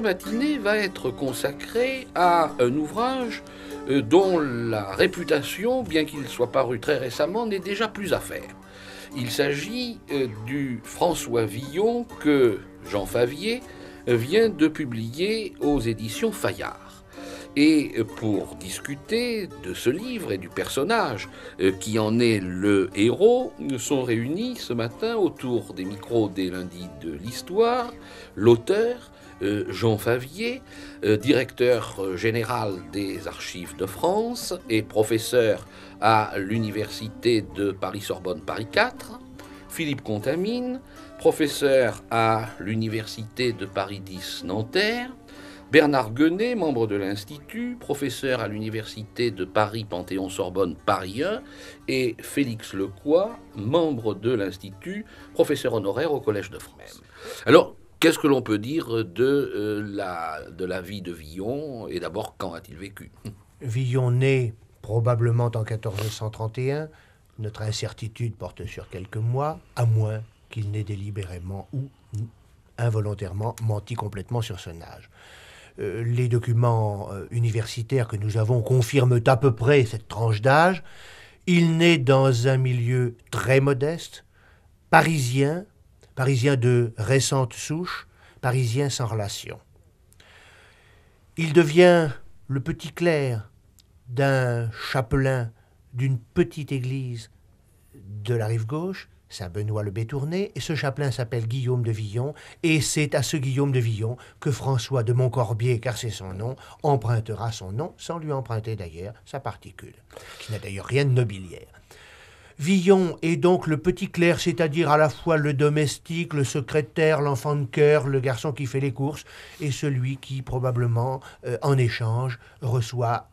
matinée va être consacrée à un ouvrage euh, dont la réputation, bien qu'il soit paru très récemment, n'est déjà plus à faire. Il s'agit euh, du François Villon que Jean Favier vient de publier aux éditions Fayard. Et pour discuter de ce livre et du personnage euh, qui en est le héros, nous sont réunis ce matin autour des micros des lundis de l'histoire l'auteur, euh, Jean Favier, euh, directeur euh, général des Archives de France et professeur à l'Université de Paris-Sorbonne-Paris IV, Philippe Contamine, professeur à l'Université de Paris 10 Nanterre, Bernard Guenet, membre de l'Institut, professeur à l'Université de Paris Panthéon-Sorbonne Paris 1, et Félix Lecoy, membre de l'Institut, professeur honoraire au Collège de France. Alors, Qu'est-ce que l'on peut dire de, euh, la, de la vie de Villon Et d'abord, quand a-t-il vécu Villon naît probablement en 1431. Notre incertitude porte sur quelques mois, à moins qu'il n'ait délibérément ou involontairement menti complètement sur son âge. Euh, les documents euh, universitaires que nous avons confirment à peu près cette tranche d'âge. Il naît dans un milieu très modeste, parisien, Parisien de récente souche, parisien sans relation. Il devient le petit clerc d'un chapelain d'une petite église de la rive gauche, Saint-Benoît-le-Bétourné, et ce chapelain s'appelle Guillaume de Villon, et c'est à ce Guillaume de Villon que François de Montcorbier, car c'est son nom, empruntera son nom, sans lui emprunter d'ailleurs sa particule, qui n'a d'ailleurs rien de nobiliaire. Villon est donc le petit clerc, c'est-à-dire à la fois le domestique, le secrétaire, l'enfant de cœur, le garçon qui fait les courses, et celui qui, probablement, euh, en échange, reçoit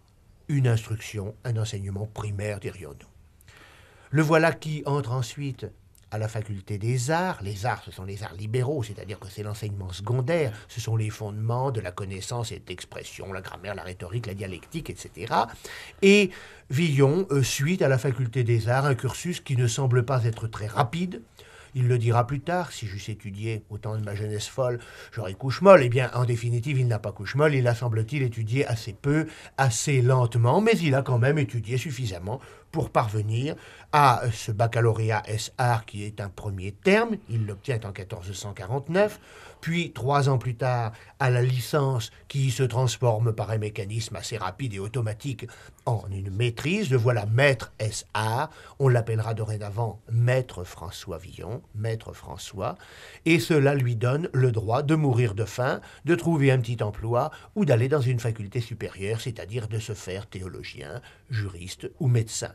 une instruction, un enseignement primaire, dirions-nous. Le voilà qui entre ensuite à la faculté des arts. Les arts, ce sont les arts libéraux, c'est-à-dire que c'est l'enseignement secondaire, ce sont les fondements de la connaissance et de la grammaire, la rhétorique, la dialectique, etc. Et Villon euh, suite à la faculté des arts un cursus qui ne semble pas être très rapide. Il le dira plus tard, si j'eusse étudié autant de ma jeunesse folle, j'aurais couche molle. et eh bien, en définitive, il n'a pas couche molle, il a, semble-t-il, étudié assez peu, assez lentement, mais il a quand même étudié suffisamment pour parvenir à ce baccalauréat S.A. qui est un premier terme, il l'obtient en 1449, puis trois ans plus tard à la licence qui se transforme par un mécanisme assez rapide et automatique en une maîtrise, le voilà maître S.A. on l'appellera dorénavant maître François Villon, maître François, et cela lui donne le droit de mourir de faim, de trouver un petit emploi ou d'aller dans une faculté supérieure, c'est-à-dire de se faire théologien, juriste ou médecin.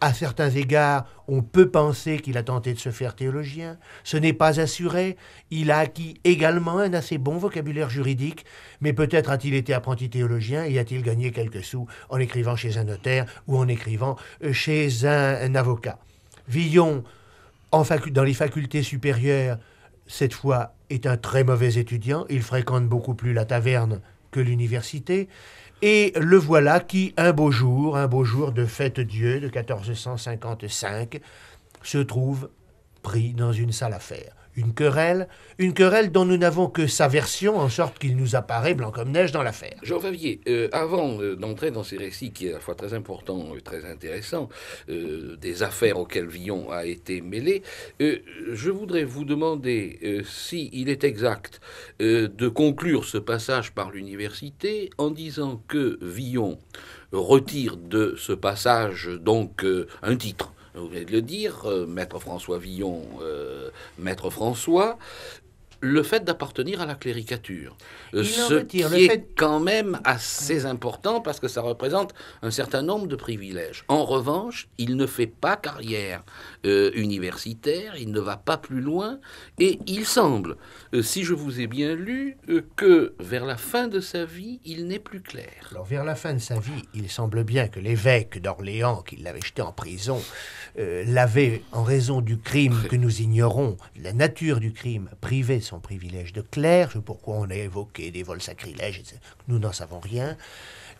À certains égards, on peut penser qu'il a tenté de se faire théologien. Ce n'est pas assuré. Il a acquis également un assez bon vocabulaire juridique, mais peut-être a-t-il été apprenti théologien et a-t-il gagné quelques sous en écrivant chez un notaire ou en écrivant euh, chez un, avocat. Villon, dans les facultés supérieures, cette fois, est un très mauvais étudiant. Il fréquente beaucoup plus la taverne que l'université. Et le voilà qui, un beau jour, un beau jour de fête Dieu de 1455, se trouve pris dans une salle à faire une querelle, une querelle dont nous n'avons que sa version, en sorte qu'il nous apparaît blanc comme neige dans l'affaire. Jean Favier, euh, avant euh, d'entrer dans ces récits qui est à la fois très important et très intéressant, euh, des affaires auxquelles Villon a été mêlé, je voudrais vous demander s'il il est exact de conclure ce passage par l'université en disant que Villon retire de ce passage donc un titre vous venez de le dire, euh, Maître François Villon, euh, Maître François, le fait d'appartenir à la cléricature. ce qui est quand même assez important parce que ça représente un certain nombre de privilèges. En revanche, il ne fait pas carrière euh, universitaire, il ne va pas plus loin, et il semble, euh, si je vous ai bien lu, euh, que vers la fin de sa vie, il n'est plus clair. Alors vers la fin de sa vie, il semble bien que l'évêque d'Orléans, qui l'avait jeté en prison, l'avait, en raison du crime que nous ignorons, la nature du crime, privé son privilège de clerc, pourquoi on a évoqué des vols sacrilèges, nous n'en savons rien.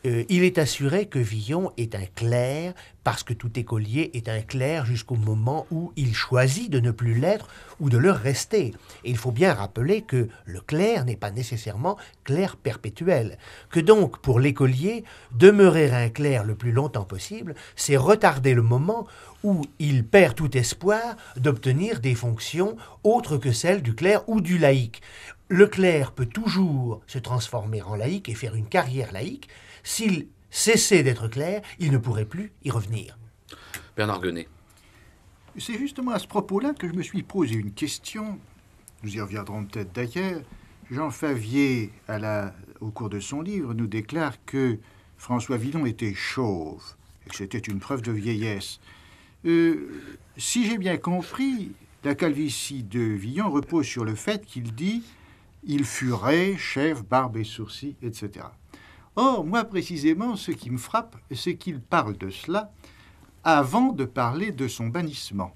Euh, il est assuré que Villon est un clerc, parce que tout écolier est un clerc jusqu'au moment où il choisit de ne plus l'être ou de le rester. il faut bien rappeler que le clerc n'est pas nécessairement clerc perpétuel. Que donc, pour l'écolier, demeurer un clerc le plus longtemps possible, c'est retarder le moment où il perd tout espoir d'obtenir des fonctions autres que celles du clerc ou du laïc. Le clerc peut toujours se transformer en laïc et faire une carrière laïque, s'il cessait d'être clair, il ne pourrait plus y revenir. Bernard Guenet. C'est justement à ce propos-là que je me suis posé une question. Nous y reviendrons peut-être d'ailleurs. Jean Favier, au cours de son livre, nous déclare que François Villon était chauve et que c'était une preuve de vieillesse. Euh, si j'ai bien compris, la calvitie de Villon repose sur le fait qu'il dit il furait, chef, barbe et sourcils, etc. Or, moi précisément, ce qui me frappe, c'est qu'il parle de cela avant de parler de son bannissement.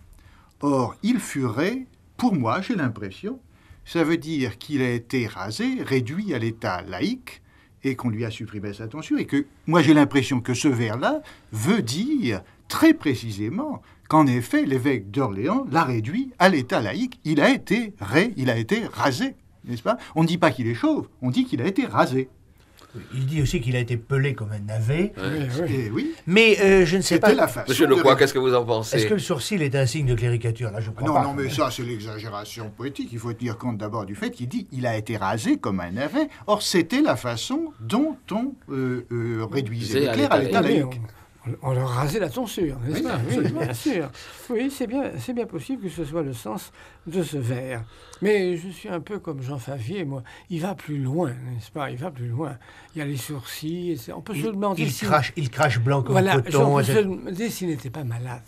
Or, il furet, pour moi, j'ai l'impression, ça veut dire qu'il a été rasé, réduit à l'état laïque, et qu'on lui a supprimé sa tension, et que moi j'ai l'impression que ce vers-là veut dire très précisément qu'en effet l'évêque d'Orléans l'a réduit à l'état laïque, il a été ré, il a été rasé, n'est-ce pas On ne dit pas qu'il est chauve, on dit qu'il a été rasé. Il dit aussi qu'il a été pelé comme un navet. Eh eh oui. Mais euh, je ne sais pas. La Monsieur qu'est-ce que vous en pensez Est-ce que le sourcil est un signe de cléricature Là, je crois non, pas. non, mais ça, c'est l'exagération poétique. Il faut tenir compte d'abord du fait qu'il dit il a été rasé comme un navet. Or, c'était la façon dont on euh, euh, réduisait réduisait l'éclair à l'état eh on leur rasait la tonsure, n'est-ce pas Oui, bien sûr. Oui, c'est bien, c'est bien possible que ce soit le sens de ce vers. Mais je suis un peu comme Jean Favier, moi. Il va plus loin, n'est-ce pas Il va plus loin. Il y a les sourcils. On peut se demander. Il, crache, il crache blanc comme voilà, coton. Voilà. Je... S'il n'était pas malade.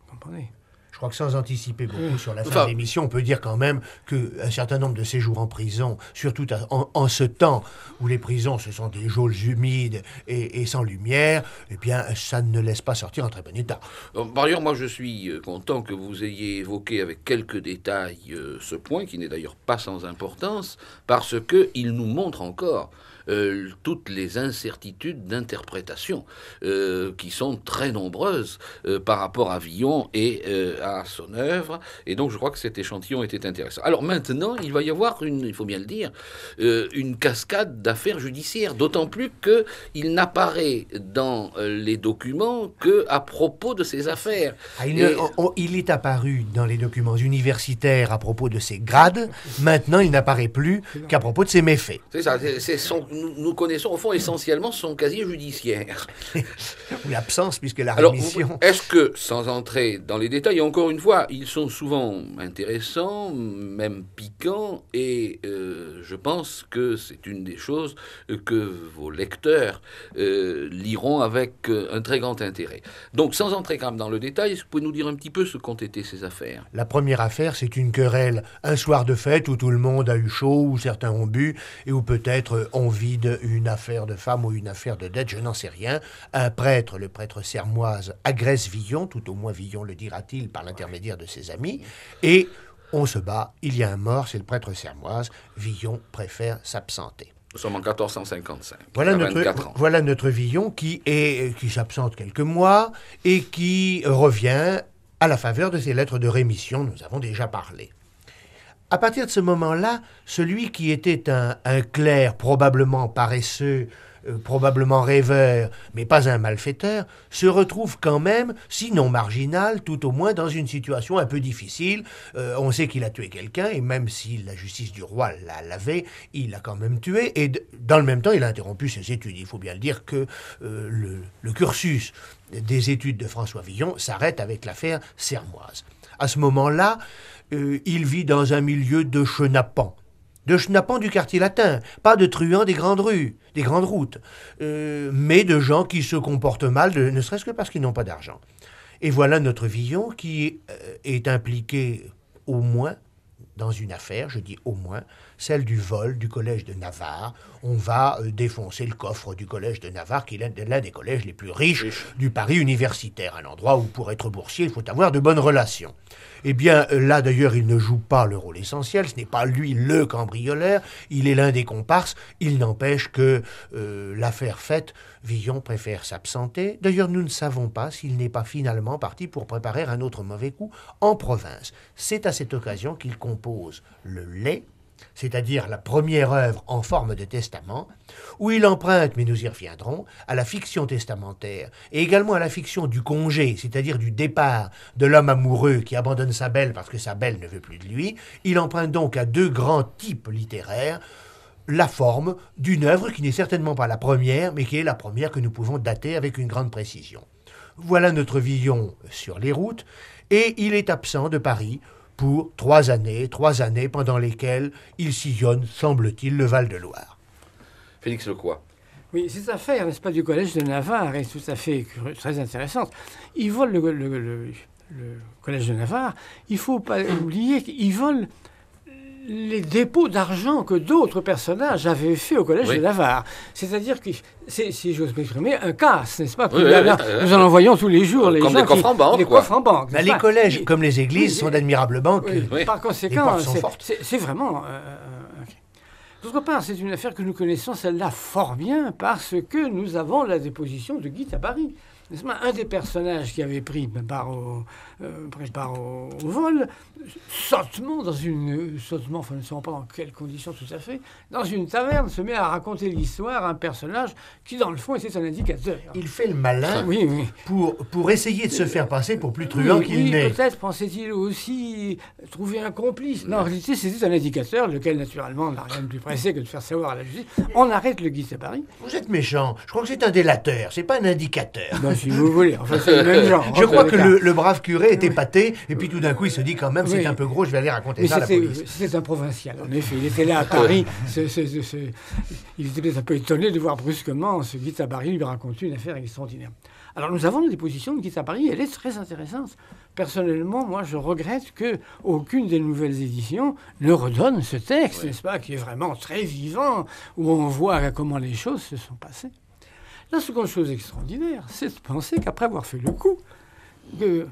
Vous comprenez je crois que sans anticiper beaucoup mmh. sur la fin de l'émission, on peut dire quand même qu'un certain nombre de séjours en prison, surtout en, ce temps où les prisons, ce sont des geôles humides et, sans lumière, eh bien, ça ne laisse pas sortir en très bon état. par euh, ailleurs, moi, je suis euh, content que vous ayez évoqué avec quelques détails euh, ce point, qui n'est d'ailleurs pas sans importance, parce qu'il nous montre encore euh, toutes les incertitudes d'interprétation euh, qui sont très nombreuses euh, par rapport à Villon et à son œuvre. Et donc je crois que cet échantillon était intéressant. Alors maintenant, il va y avoir une, il faut bien le dire, une cascade d'affaires judiciaires, d'autant plus qu'il n'apparaît dans les documents que à propos de ses affaires. Ah, il, oh, oh, il est apparu dans les documents universitaires à propos de ses grades. Maintenant, il n'apparaît plus qu'à propos de ses méfaits. C'est ça, c'est son nous, connaissons au fond essentiellement son casier judiciaire. Ou l'absence, puisque la rémission... Est-ce que, sans entrer dans les détails, encore une fois, ils sont souvent intéressants, même piquants, et euh, je pense que c'est une des choses que vos lecteurs euh, liront avec euh, un très grand intérêt. Donc, sans entrer quand même dans le détail, vous pouvez nous dire un petit peu ce qu'ont été ces affaires La première affaire, c'est une querelle, un soir de fête où tout le monde a eu chaud, où certains ont bu, et où peut-être on vit une affaire de femme ou une affaire de dette, je n'en sais rien. Un prêtre, le prêtre sermoise, agresse Villon, tout au moins Villon le dira-t-il par l'intermédiaire de ses amis, et on se bat, il y a un mort, c'est le prêtre sermoise, Villon préfère s'absenter. Nous sommes en 1455. Voilà notre, voilà notre Villon qui, est, qui s'absente quelques mois et qui revient à la faveur de ses lettres de rémission, nous avons déjà parlé. À partir de ce moment-là, celui qui était un, clerc probablement paresseux, euh, probablement rêveur, mais pas un malfaiteur, se retrouve quand même, sinon marginal, tout au moins dans une situation un peu difficile. Euh, on sait qu'il a tué quelqu'un, et même si la justice du roi l'a lavé, il a quand même tué, et dans le même temps, il a interrompu ses études. Il faut bien le dire que euh, le, le cursus des études de François Villon s'arrête avec l'affaire Sermoise. À ce moment-là, euh, il vit dans un milieu de chenapans. De chenapans du quartier latin, pas de truands des grandes rues, des grandes routes, euh, mais de gens qui se comportent mal, ne serait-ce que parce qu'ils n'ont pas d'argent. Et voilà notre Villon qui euh, est impliqué au moins dans une affaire, je dis au moins, celle du vol du collège de Navarre. On va euh, défoncer le coffre du collège de Navarre, qui est l'un des collèges les plus riches du Paris universitaire, un endroit où pour être boursier, il faut avoir de bonnes relations. Eh bien, euh, là d'ailleurs, il ne joue pas le rôle essentiel, ce n'est pas lui le cambrioleur, il est l'un des comparses, il n'empêche que euh, l'affaire faite, Villon préfère s'absenter. D'ailleurs, nous ne savons pas s'il n'est pas finalement parti pour préparer un autre mauvais coup en province. C'est à cette occasion qu'il compose le lait c'est-à-dire la première œuvre en forme de testament, où il emprunte, mais nous y reviendrons, à la fiction testamentaire et également à la fiction du congé, c'est-à-dire du départ de l'homme amoureux qui abandonne sa belle parce que sa belle ne veut plus de lui. Il emprunte donc à deux grands types littéraires la forme d'une œuvre qui n'est certainement pas la première, mais qui est la première que nous pouvons dater avec une grande précision. Voilà notre vision sur les routes, et il est absent de Paris pour trois années, trois années pendant lesquelles il sillonne, semble-t-il, le Val-de-Loire. Félix Lecoy. Oui, cette affaire, n'est-ce pas, du collège de Navarre est tout à fait très intéressante. Il vole le, collège de Navarre. Il ne faut pas oublier qu'ils vole les dépôts d'argent que d'autres personnages avaient fait au collège de Navarre. C'est-à-dire que si j'ose m'exprimer, un casse, n'est-ce pas Nous en voyons tous les jours. Les des coffres en banque. Les coffres en banque. Bah, les collèges, comme les églises, sont d'admirables banques. Par conséquent, c'est, vraiment. Euh, euh, D'autre part, c'est une affaire que nous connaissons, celle-là, fort bien, parce que nous avons la déposition de Guy à un des personnages qui avait pris ben, part euh, au, vol, sautement, dans une, Sautement, enfin, ne savons pas dans quelles conditions tout à fait, dans une taverne, se met à raconter l'histoire à un personnage qui, dans le fond, était un indicateur. Il fait le malin oui, Pour, pour essayer de se faire passer pour plus truand qu'il n'est. Peut-être pensait-il aussi trouver un complice. Non, en réalité, c'était un indicateur, lequel, naturellement, n'a rien de plus pressé que de faire savoir à la justice. On arrête le à Paris. Vous êtes méchant. Je crois que c'est un délateur, c'est pas un indicateur si vous voulez. Je hein, crois que le, brave curé était pâté, et puis tout d'un coup, il se dit quand même, c'est un peu gros, je vais aller raconter ça à la police. C'est un provincial, en effet. Il était là à ah. Paris. il était un peu étonné de voir brusquement ce à Paris, lui raconter une affaire extraordinaire. Alors, nous avons des déposition de à Paris, elle est très intéressante. Personnellement, moi, je regrette que aucune des nouvelles éditions ne redonne ce texte, n'est-ce pas, qui est vraiment très vivant, où on voit comment les choses se sont passées. La seconde chose extraordinaire, c'est de penser qu'après avoir fait le coup, euh,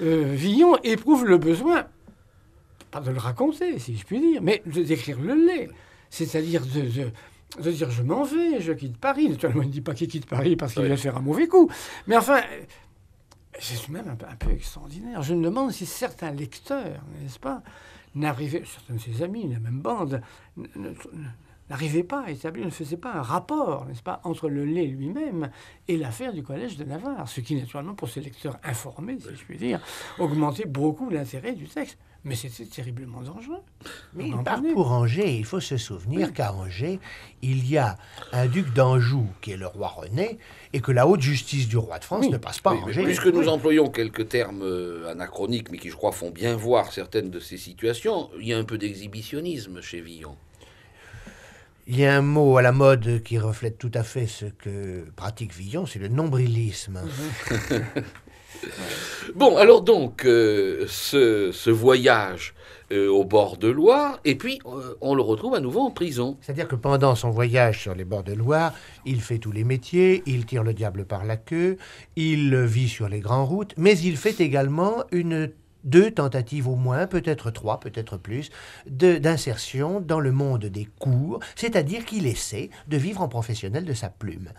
Villon éprouve le besoin, pas de le raconter, si je puis dire, mais de d'écrire le lait. C'est-à-dire de, dire je m'en vais, je quitte Paris. Naturellement, il ne dit pas qu'il quitte Paris parce qu'il va faire un mauvais coup. Mais enfin, c'est même un peu, extraordinaire. Je me demande si certains lecteurs, n'est-ce pas, n'arrivaient, certains de ses amis, la même bande, n'arrivait pas à établir, ne faisait pas un rapport, n'est-ce pas, entre le lait lui-même et l'affaire du collège de Navarre, ce qui naturellement pour ses lecteurs informés, si je puis dire, augmentait beaucoup l'intérêt du texte. Mais c'était terriblement dangereux. Mais il pour Angers. Il faut se souvenir qu'à Angers, il y a un duc d'Anjou qui est le roi René et que la haute justice du roi de France ne passe pas à Angers. Puisque nous employons quelques termes euh, anachroniques, mais qui, je crois, font bien voir certaines de ces situations, il y a un peu d'exhibitionnisme chez Villon. Il y a un mot à la mode qui reflète tout à fait ce que pratique Villon, c'est le nombrilisme. Mhm. bon, alors donc, euh, ce, voyage euh, au bord de Loire, et puis euh, on le retrouve à nouveau en prison. C'est-à-dire que pendant son voyage sur les bords de Loire, il fait tous les métiers, il tire le diable par la queue, il vit sur les grandes routes, mais il fait également une deux tentatives au moins, peut-être trois, peut-être plus, d'insertion dans le monde des cours, c'est-à-dire qu'il essaie de vivre en professionnel de sa plume.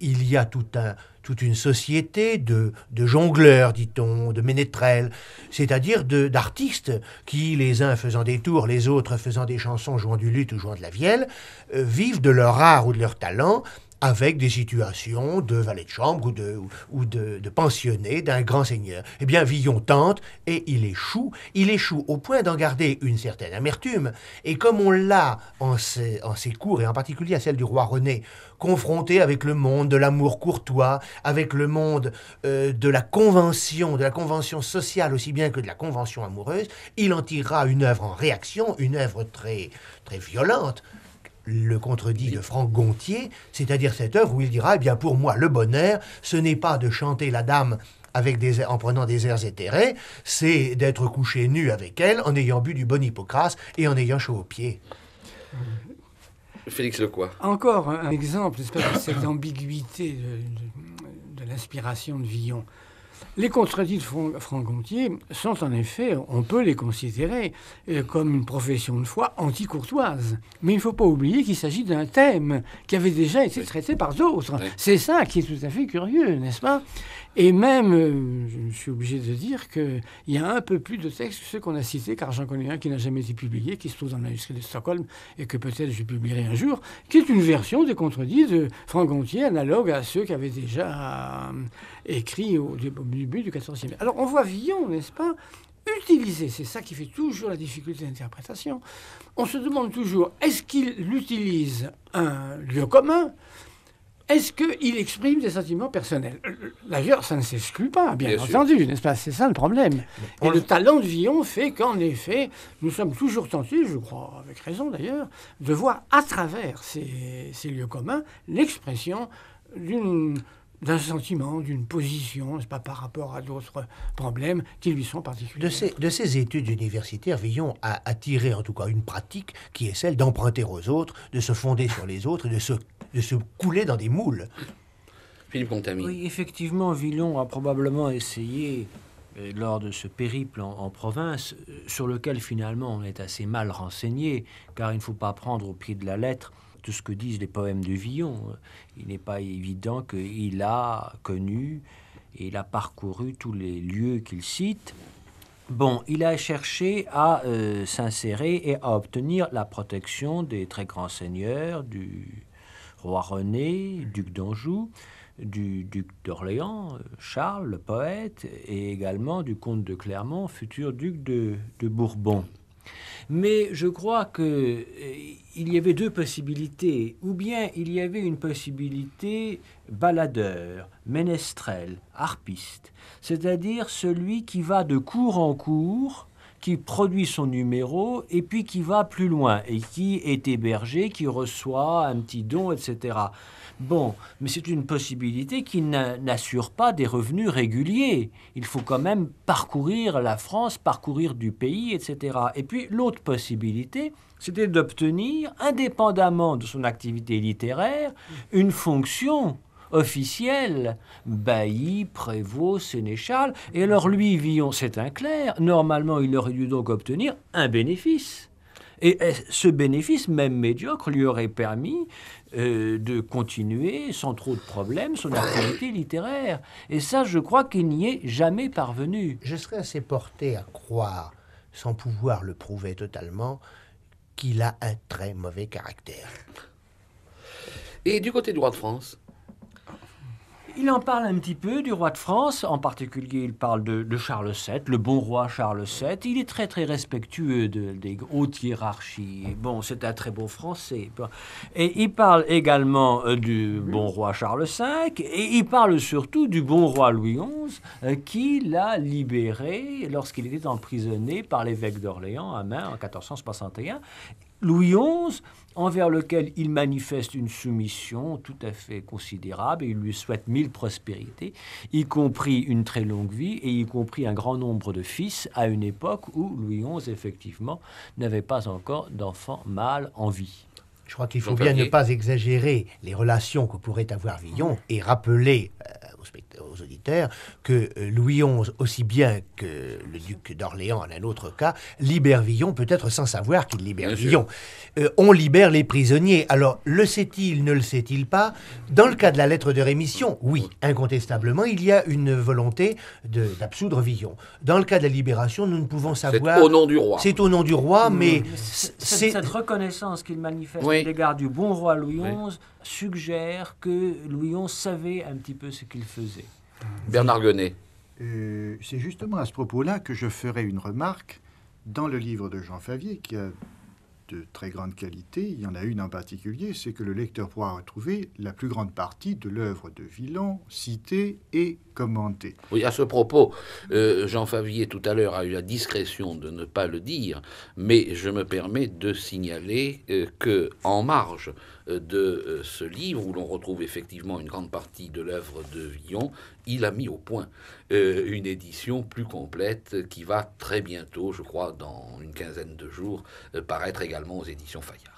Il y a tout un, toute une société de, de jongleurs, dit-on, de ménétrels, c'est-à-dire d'artistes qui, les uns faisant des tours, les autres faisant des chansons, jouant du luth ou jouant de la vielle, euh, vivent de leur art ou de leur talent avec des situations de valet de chambre ou de, ou pensionné d'un grand seigneur. Eh bien, Villon tente et il échoue. Il échoue au point d'en garder une certaine amertume. Et comme on l'a en ses, cours, et en particulier à celle du roi René, confronté avec le monde de l'amour courtois, avec le monde euh, de la convention, de la convention sociale aussi bien que de la convention amoureuse, il en tirera une œuvre en réaction, une œuvre très, très violente, le contredit de Franck Gontier, c'est-à-dire cette œuvre où il dira, eh bien pour moi, le bonheur, ce n'est pas de chanter la dame avec des, en prenant des airs éthérés, c'est d'être couché nu avec elle en ayant bu du bon hypocras et en ayant chaud aux pieds. Félix Lecoy. Encore un exemple, de cette ambiguïté de l'inspiration de Villon. Les contredits de Franck gontier sont en effet, on peut les considérer euh, comme une profession de foi anti courtoise Mais il ne faut pas oublier qu'il s'agit d'un thème qui avait déjà été traité par d'autres. C'est ça qui est tout à fait curieux, n'est-ce pas et même, euh, je suis obligé de dire qu'il y a un peu plus de textes que ceux qu'on a cités, car j'en connais un qui n'a jamais été publié, qui se trouve dans l'industrie de Stockholm, et que peut-être je publierai un jour, qui est une version des contredits de Franck Gontier, analogue à ceux qui avaient déjà euh, écrit au début du XIVe siècle. Alors on voit Villon, n'est-ce pas, utiliser, c'est ça qui fait toujours la difficulté d'interprétation, on se demande toujours, est-ce qu'il utilise un lieu commun est-ce qu'il exprime des sentiments personnels euh, euh, D'ailleurs, ça ne s'exclut pas, bien, entendu, n'est-ce pas C'est ça le problème. Et le talent de Villon fait qu'en effet, nous sommes toujours tentés, je crois, avec raison d'ailleurs, de voir à travers ces lieux communs l'expression d'une d'un sentiment, d'une position, c'est pas par rapport à d'autres problèmes qui lui sont particuliers. De ces, études universitaires, Villon a attiré en tout cas une pratique qui est celle d'emprunter aux autres, de se fonder sur les autres, de se, de se couler dans des moules. Philippe Contamine. Oui, effectivement, Villon a probablement essayé euh, lors de ce périple en, province, euh, sur lequel finalement on est assez mal renseigné, car il ne faut pas prendre au pied de la lettre tout ce que disent les poèmes de Villon. Il n'est pas évident qu'il a connu et il a parcouru tous les lieux qu'il cite. Bon, il a cherché à euh, s'insérer et à obtenir la protection des très grands seigneurs, du roi René, duc d'Anjou, du duc d'Orléans, Charles le poète, et également du comte de Clermont, futur duc de Bourbon. Mais je crois qu'il euh, il y avait deux possibilités. Ou bien il y avait une possibilité baladeur, ménestrel, harpiste, c'est-à-dire celui qui va de cours en cours qui produit son numéro et puis qui va plus loin et qui est hébergé, qui reçoit un petit don, etc. Bon, mais c'est une possibilité qui n'assure pas des revenus réguliers. Il faut quand même parcourir la France, parcourir du pays, etc. Et puis l'autre possibilité, c'était d'obtenir, indépendamment de son activité littéraire, une fonction officielle, bailli, prévôt, sénéchal. Et alors lui, Villon, c'est un clerc. Normalement, il aurait dû donc obtenir un bénéfice. Et ce bénéfice, même médiocre, lui aurait permis euh, de continuer sans trop de problèmes son activité littéraire. Et ça, je crois qu'il n'y est jamais parvenu. Je serais assez porté à croire, sans pouvoir le prouver totalement, qu'il a un très mauvais caractère. Et du côté du Droit de France il en parle un petit peu du roi de France, en particulier il parle de, Charles VII, le bon roi Charles VII. Il est très très respectueux de, des hautes hiérarchies. Bon, c'est un très beau français. Et il parle également euh, du bon roi Charles V, et il parle surtout du bon roi Louis XI, euh, qui l'a libéré lorsqu'il était emprisonné par l'évêque d'Orléans à Main en 1461. Louis XI, envers lequel il manifeste une soumission tout à fait considérable et il lui souhaite mille prospérités, y compris une très longue vie et y compris un grand nombre de fils à une époque où Louis XI, effectivement, n'avait pas encore d'enfants mâles en vie. Je crois qu'il faut bien ne pas exagérer les relations que pourrait avoir Villon et rappeler euh, aux, auditeurs que euh, Louis XI, aussi bien que le duc d'Orléans en un autre cas, libère Villon peut-être sans savoir qu'il libère Villon. Euh, on libère les prisonniers. Alors, le sait-il, ne le sait-il pas Dans le cas de la lettre de rémission, oui, incontestablement, il y a une volonté d'absoudre Villon. Dans le cas de la libération, nous ne pouvons savoir... C'est au nom du roi. C'est au nom du roi, mmh. mais... mais c'est cette reconnaissance qu'il manifeste. Oui l'égard du bon roi Louis XI suggère que Louis XI savait un petit peu ce qu'il faisait. Bernard Guenet. Euh, c'est justement à ce propos-là que je ferai une remarque dans le livre de Jean Favier qui a de très grande qualité. Il y en a une en particulier, c'est que le lecteur pourra retrouver la plus grande partie de l'œuvre de Villon citée et commentée. Oui, à ce propos, euh, Jean Favier tout à l'heure a eu la discrétion de ne pas le dire, mais je me permets de signaler euh, que en marge euh, de euh, ce livre, où l'on retrouve effectivement une grande partie de l'œuvre de Villon, il a mis au point euh, une édition plus complète qui va très bientôt, je crois, dans une quinzaine de jours, paraître également aux éditions Fayard.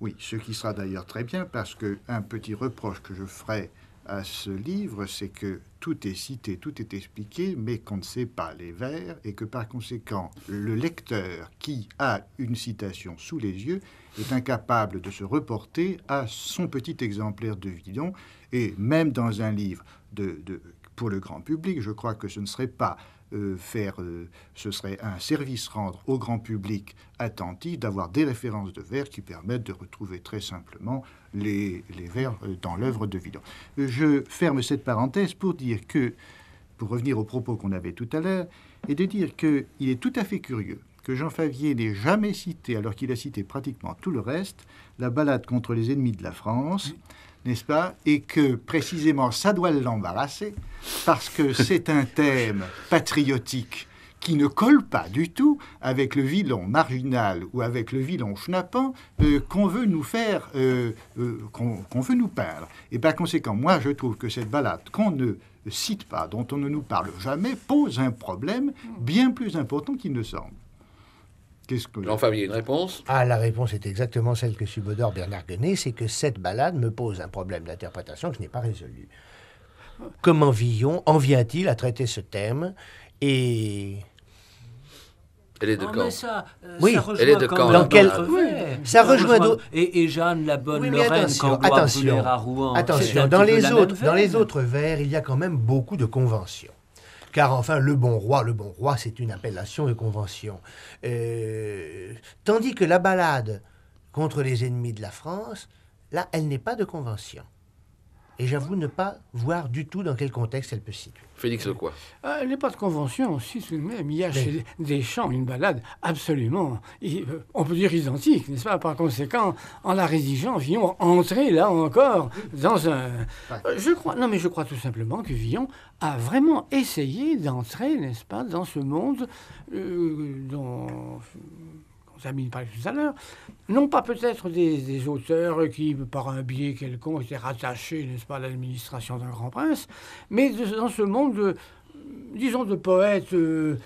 Oui, ce qui sera d'ailleurs très bien, parce qu'un petit reproche que je ferai ce livre, c'est que tout est cité, tout est expliqué, mais qu'on ne sait pas les vers et que par conséquent, le lecteur qui a une citation sous les yeux est incapable de se reporter à son petit exemplaire de Vidon. Et même dans un livre de, pour le grand public, je crois que ce ne serait pas euh, faire, euh, ce serait un service rendre au grand public attentif d'avoir des références de vers qui permettent de retrouver très simplement les, les vers euh, dans l'œuvre de Villon. Je ferme cette parenthèse pour dire que, pour revenir aux propos qu'on avait tout à l'heure, et de dire qu'il est tout à fait curieux que Jean Favier n'ait jamais cité, alors qu'il a cité pratiquement tout le reste, la balade contre les ennemis de la France n'est-ce pas Et que précisément, ça doit l'embarrasser, parce que c'est un thème patriotique qui ne colle pas du tout avec le vilon marginal ou avec le vilon schnappant euh, qu'on veut nous faire, euh, euh, qu'on veut nous peindre. Et par conséquent, moi, je trouve que cette balade qu'on ne cite pas, dont on ne nous parle jamais, pose un problème bien plus important qu'il ne semble. Qu'est-ce que... a une réponse Ah, la réponse est exactement celle que subodore Bernard Guenet, c'est que cette balade me pose un problème d'interprétation que je n'ai pas résolu. Comment Villon en vient-il à traiter ce thème et elle est de quand euh, oui, ça elle est de quand Dans Ça rejoint d'autres. Et, et, Jeanne la bonne oui, Lorraine attention, attention, à Rouen. Attention, dans les, autres, dans les autres vers, il y a quand même beaucoup de conventions car enfin, le bon roi, le bon roi, c'est une appellation de convention. Euh, tandis que la balade contre les ennemis de la France, là, elle n'est pas de convention et j'avoue ne pas voir du tout dans quel contexte elle peut se situer. Félix quoi euh, Les pas de convention aussi, tout de même. Il y a des une balade absolument, euh, on peut dire identique, n'est-ce pas Par conséquent, en la rédigeant, Villon entrait là encore dans un. Je crois, non, mais je crois tout simplement que Villon a vraiment essayé d'entrer, n'est-ce pas, dans ce monde euh, dont Sabine tout à l'heure, non pas peut-être des, auteurs qui, par un biais quelconque, étaient rattachés, n'est-ce pas, à l'administration d'un grand prince, mais dans ce monde, disons, de poètes euh,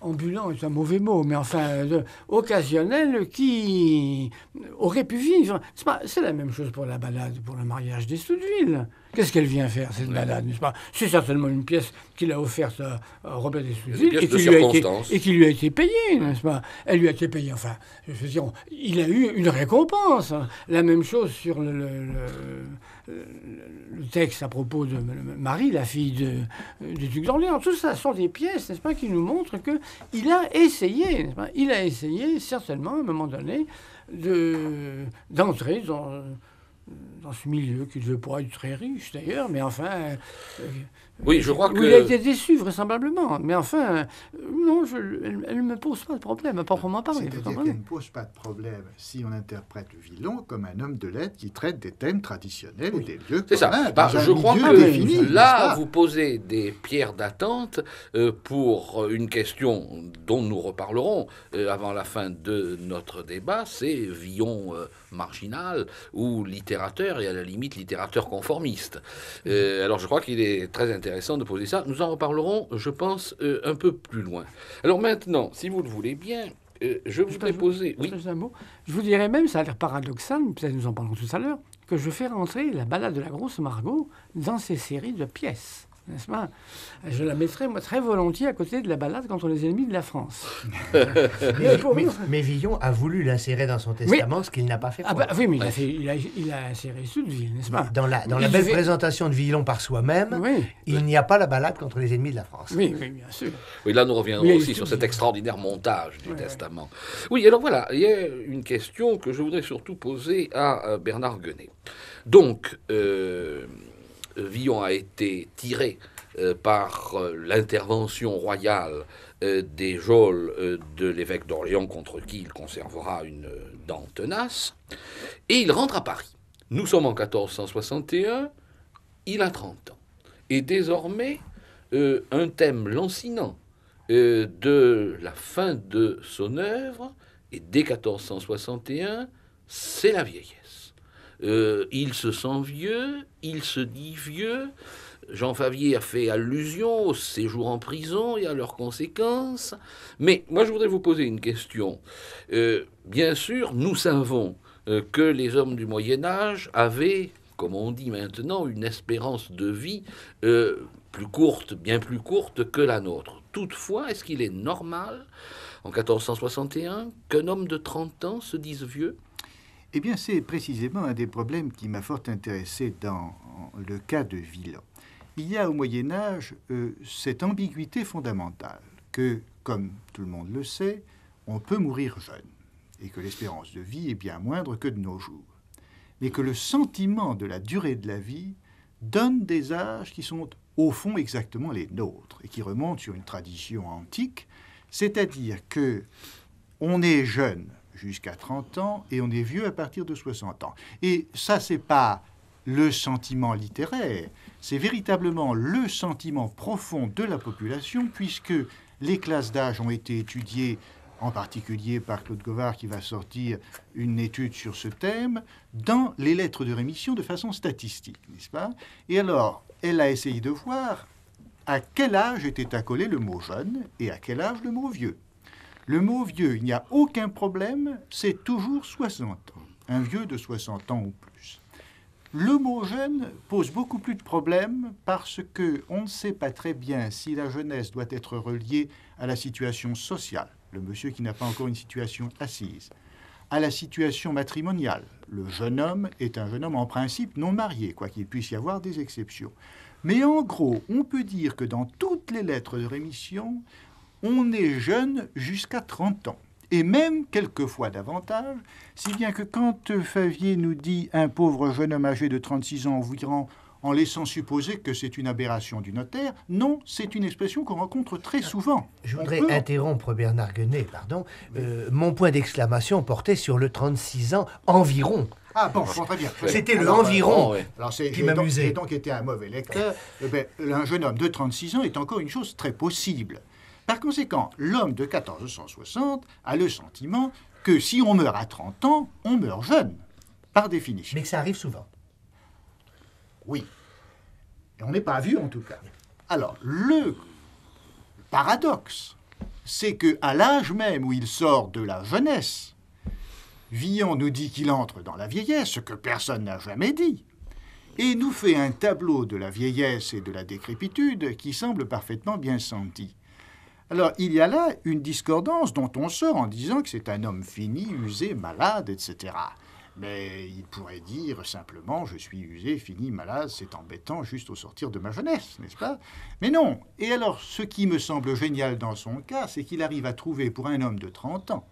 ambulants, c'est un mauvais mot, mais enfin, occasionnels qui auraient pu vivre. C'est la même chose pour la balade, pour le mariage des Soudevilles. Qu'est-ce qu'elle vient faire, cette malade, n'est-ce pas C'est certainement une pièce qu'il a offerte à Robert de et, qui lui a été, et qui lui a été payée, n'est-ce pas Elle lui a été payée, enfin, je veux dire, il a eu une récompense. Hein. La même chose sur le, texte à propos de Marie, la fille de, du duc d'Orléans. Tout ça sont des pièces, n'est-ce pas, qui nous montrent qu'il a essayé, n'est-ce pas Il a essayé, certainement, à un moment donné, d'entrer dans dans ce milieu, qui veut pas être très riche d'ailleurs, mais enfin, euh, oui, je crois que. Il a été déçu, vraisemblablement. Mais enfin, euh, non, elle ne me pose pas de problème, à proprement parler. cest ne pose pas de problème si on interprète Villon comme un homme de lettres qui traite des thèmes traditionnels ou des lieux. C'est ça. Bah, je crois que là, vous posez des pierres d'attente euh, pour euh, une question dont nous reparlerons avant la fin de notre débat c'est Villon marginal ou littérateur, et à la limite littérateur conformiste. alors, je crois qu'il est très intéressant intéressant de poser ça. Nous en reparlerons, je pense, euh, un peu plus loin. Alors maintenant, si vous le voulez bien, euh, je voudrais poser. Oui. Je vous dirais même, ça a l'air paradoxal, peut-être nous en parlons tout à l'heure, que je fais rentrer la balade de la grosse Margot dans ces séries de pièces n'est-ce pas Je la mettrais, moi, très volontiers à côté de la balade contre les ennemis de la France. mais, Villon a voulu l'insérer dans son testament, ce qu'il n'a pas fait. Ah bah oui, mais il a, inséré Sudville, n'est-ce pas Dans la, belle présentation de Villon par soi-même, il n'y a pas la balade contre les ennemis de la France. Oui, bien sûr. Oui, là, nous reviendrons aussi sur cet extraordinaire montage du testament. Oui, alors voilà, il y a une question que je voudrais surtout poser à euh, Bernard Guenet. Donc... Euh, euh, Villon a été tiré euh, par euh, l'intervention royale des geôles de l'évêque d'Orléans contre qui il conservera une dent tenace, et il rentre à Paris. Nous sommes en 1461, il a 30 ans. Et désormais, un thème lancinant de la fin de son œuvre, et dès 1461, c'est la vieillesse. Euh, il se sent vieux, il se dit vieux. Jean Favier a fait allusion au séjour en prison et à leurs conséquences. Mais moi, je voudrais vous poser une question. Euh, bien sûr, nous savons euh, que les hommes du Moyen Âge avaient, comme on dit maintenant, une espérance de vie plus courte, bien plus courte que la nôtre. Toutefois, est-ce qu'il est normal, en 1461, qu'un homme de 30 ans se dise vieux eh bien, c'est précisément un des problèmes qui m'a fort intéressé dans le cas de Villan. Il y a au Moyen Âge euh, cette ambiguïté fondamentale que, comme tout le monde le sait, on peut mourir jeune et que l'espérance de vie est bien moindre que de nos jours, mais que le sentiment de la durée de la vie donne des âges qui sont au fond exactement les nôtres et qui remontent sur une tradition antique, c'est-à-dire que on est jeune jusqu'à 30 ans et on est vieux à partir de 60 ans. Et ça, c'est pas le sentiment littéraire, c'est véritablement le sentiment profond de la population, puisque les classes d'âge ont été étudiées en particulier par Claude Govard qui va sortir une étude sur ce thème, dans les lettres de rémission de façon statistique, n'est-ce pas Et alors, elle a essayé de voir à quel âge était accolé le mot jeune et à quel âge le mot vieux. Le mot vieux, il n'y a aucun problème, c'est toujours 60 ans. Un vieux de 60 ans ou plus. Le mot jeune pose beaucoup plus de problèmes parce que on ne sait pas très bien si la jeunesse doit être reliée à la situation sociale, le monsieur qui n'a pas encore une situation assise, à la situation matrimoniale. Le jeune homme est un jeune homme en principe non marié, quoi qu'il puisse y avoir des exceptions. Mais en gros, on peut dire que dans toutes les lettres de rémission, on est jeune jusqu'à 30 ans, et même quelquefois davantage, si bien que quand Favier nous dit un pauvre jeune homme âgé de 36 ans environ, en laissant supposer que c'est une aberration du notaire. Non, c'est une expression qu'on rencontre très souvent. Je voudrais interrompre Bernard Guenet, pardon. Euh, mon point d'exclamation portait sur le 36 ans environ. Ah bon, je comprends bien. C'était le environ euh, alors qui m'amusait. J'ai donc été un mauvais lecteur. Euh, ben, un jeune homme de 36 ans est encore une chose très possible. Par conséquent, l'homme de 1460 a le sentiment que si on meurt à 30 ans, on meurt jeune, par définition. Mais que ça arrive souvent. Oui. Et on n'est pas vu en tout cas. Alors, le paradoxe, c'est que à l'âge même où il sort de la jeunesse, Villon nous dit qu'il entre dans la vieillesse, ce que personne n'a jamais dit, et nous fait un tableau de la vieillesse et de la décrépitude qui semble parfaitement bien senti. Alors il y a là une discordance dont on sort en disant que c'est un homme fini, usé, malade, etc. Mais il pourrait dire simplement je suis usé, fini, malade, c'est embêtant juste au sortir de ma jeunesse, n'est-ce pas Mais non Et alors ce qui me semble génial dans son cas, c'est qu'il arrive à trouver pour un homme de 30 ans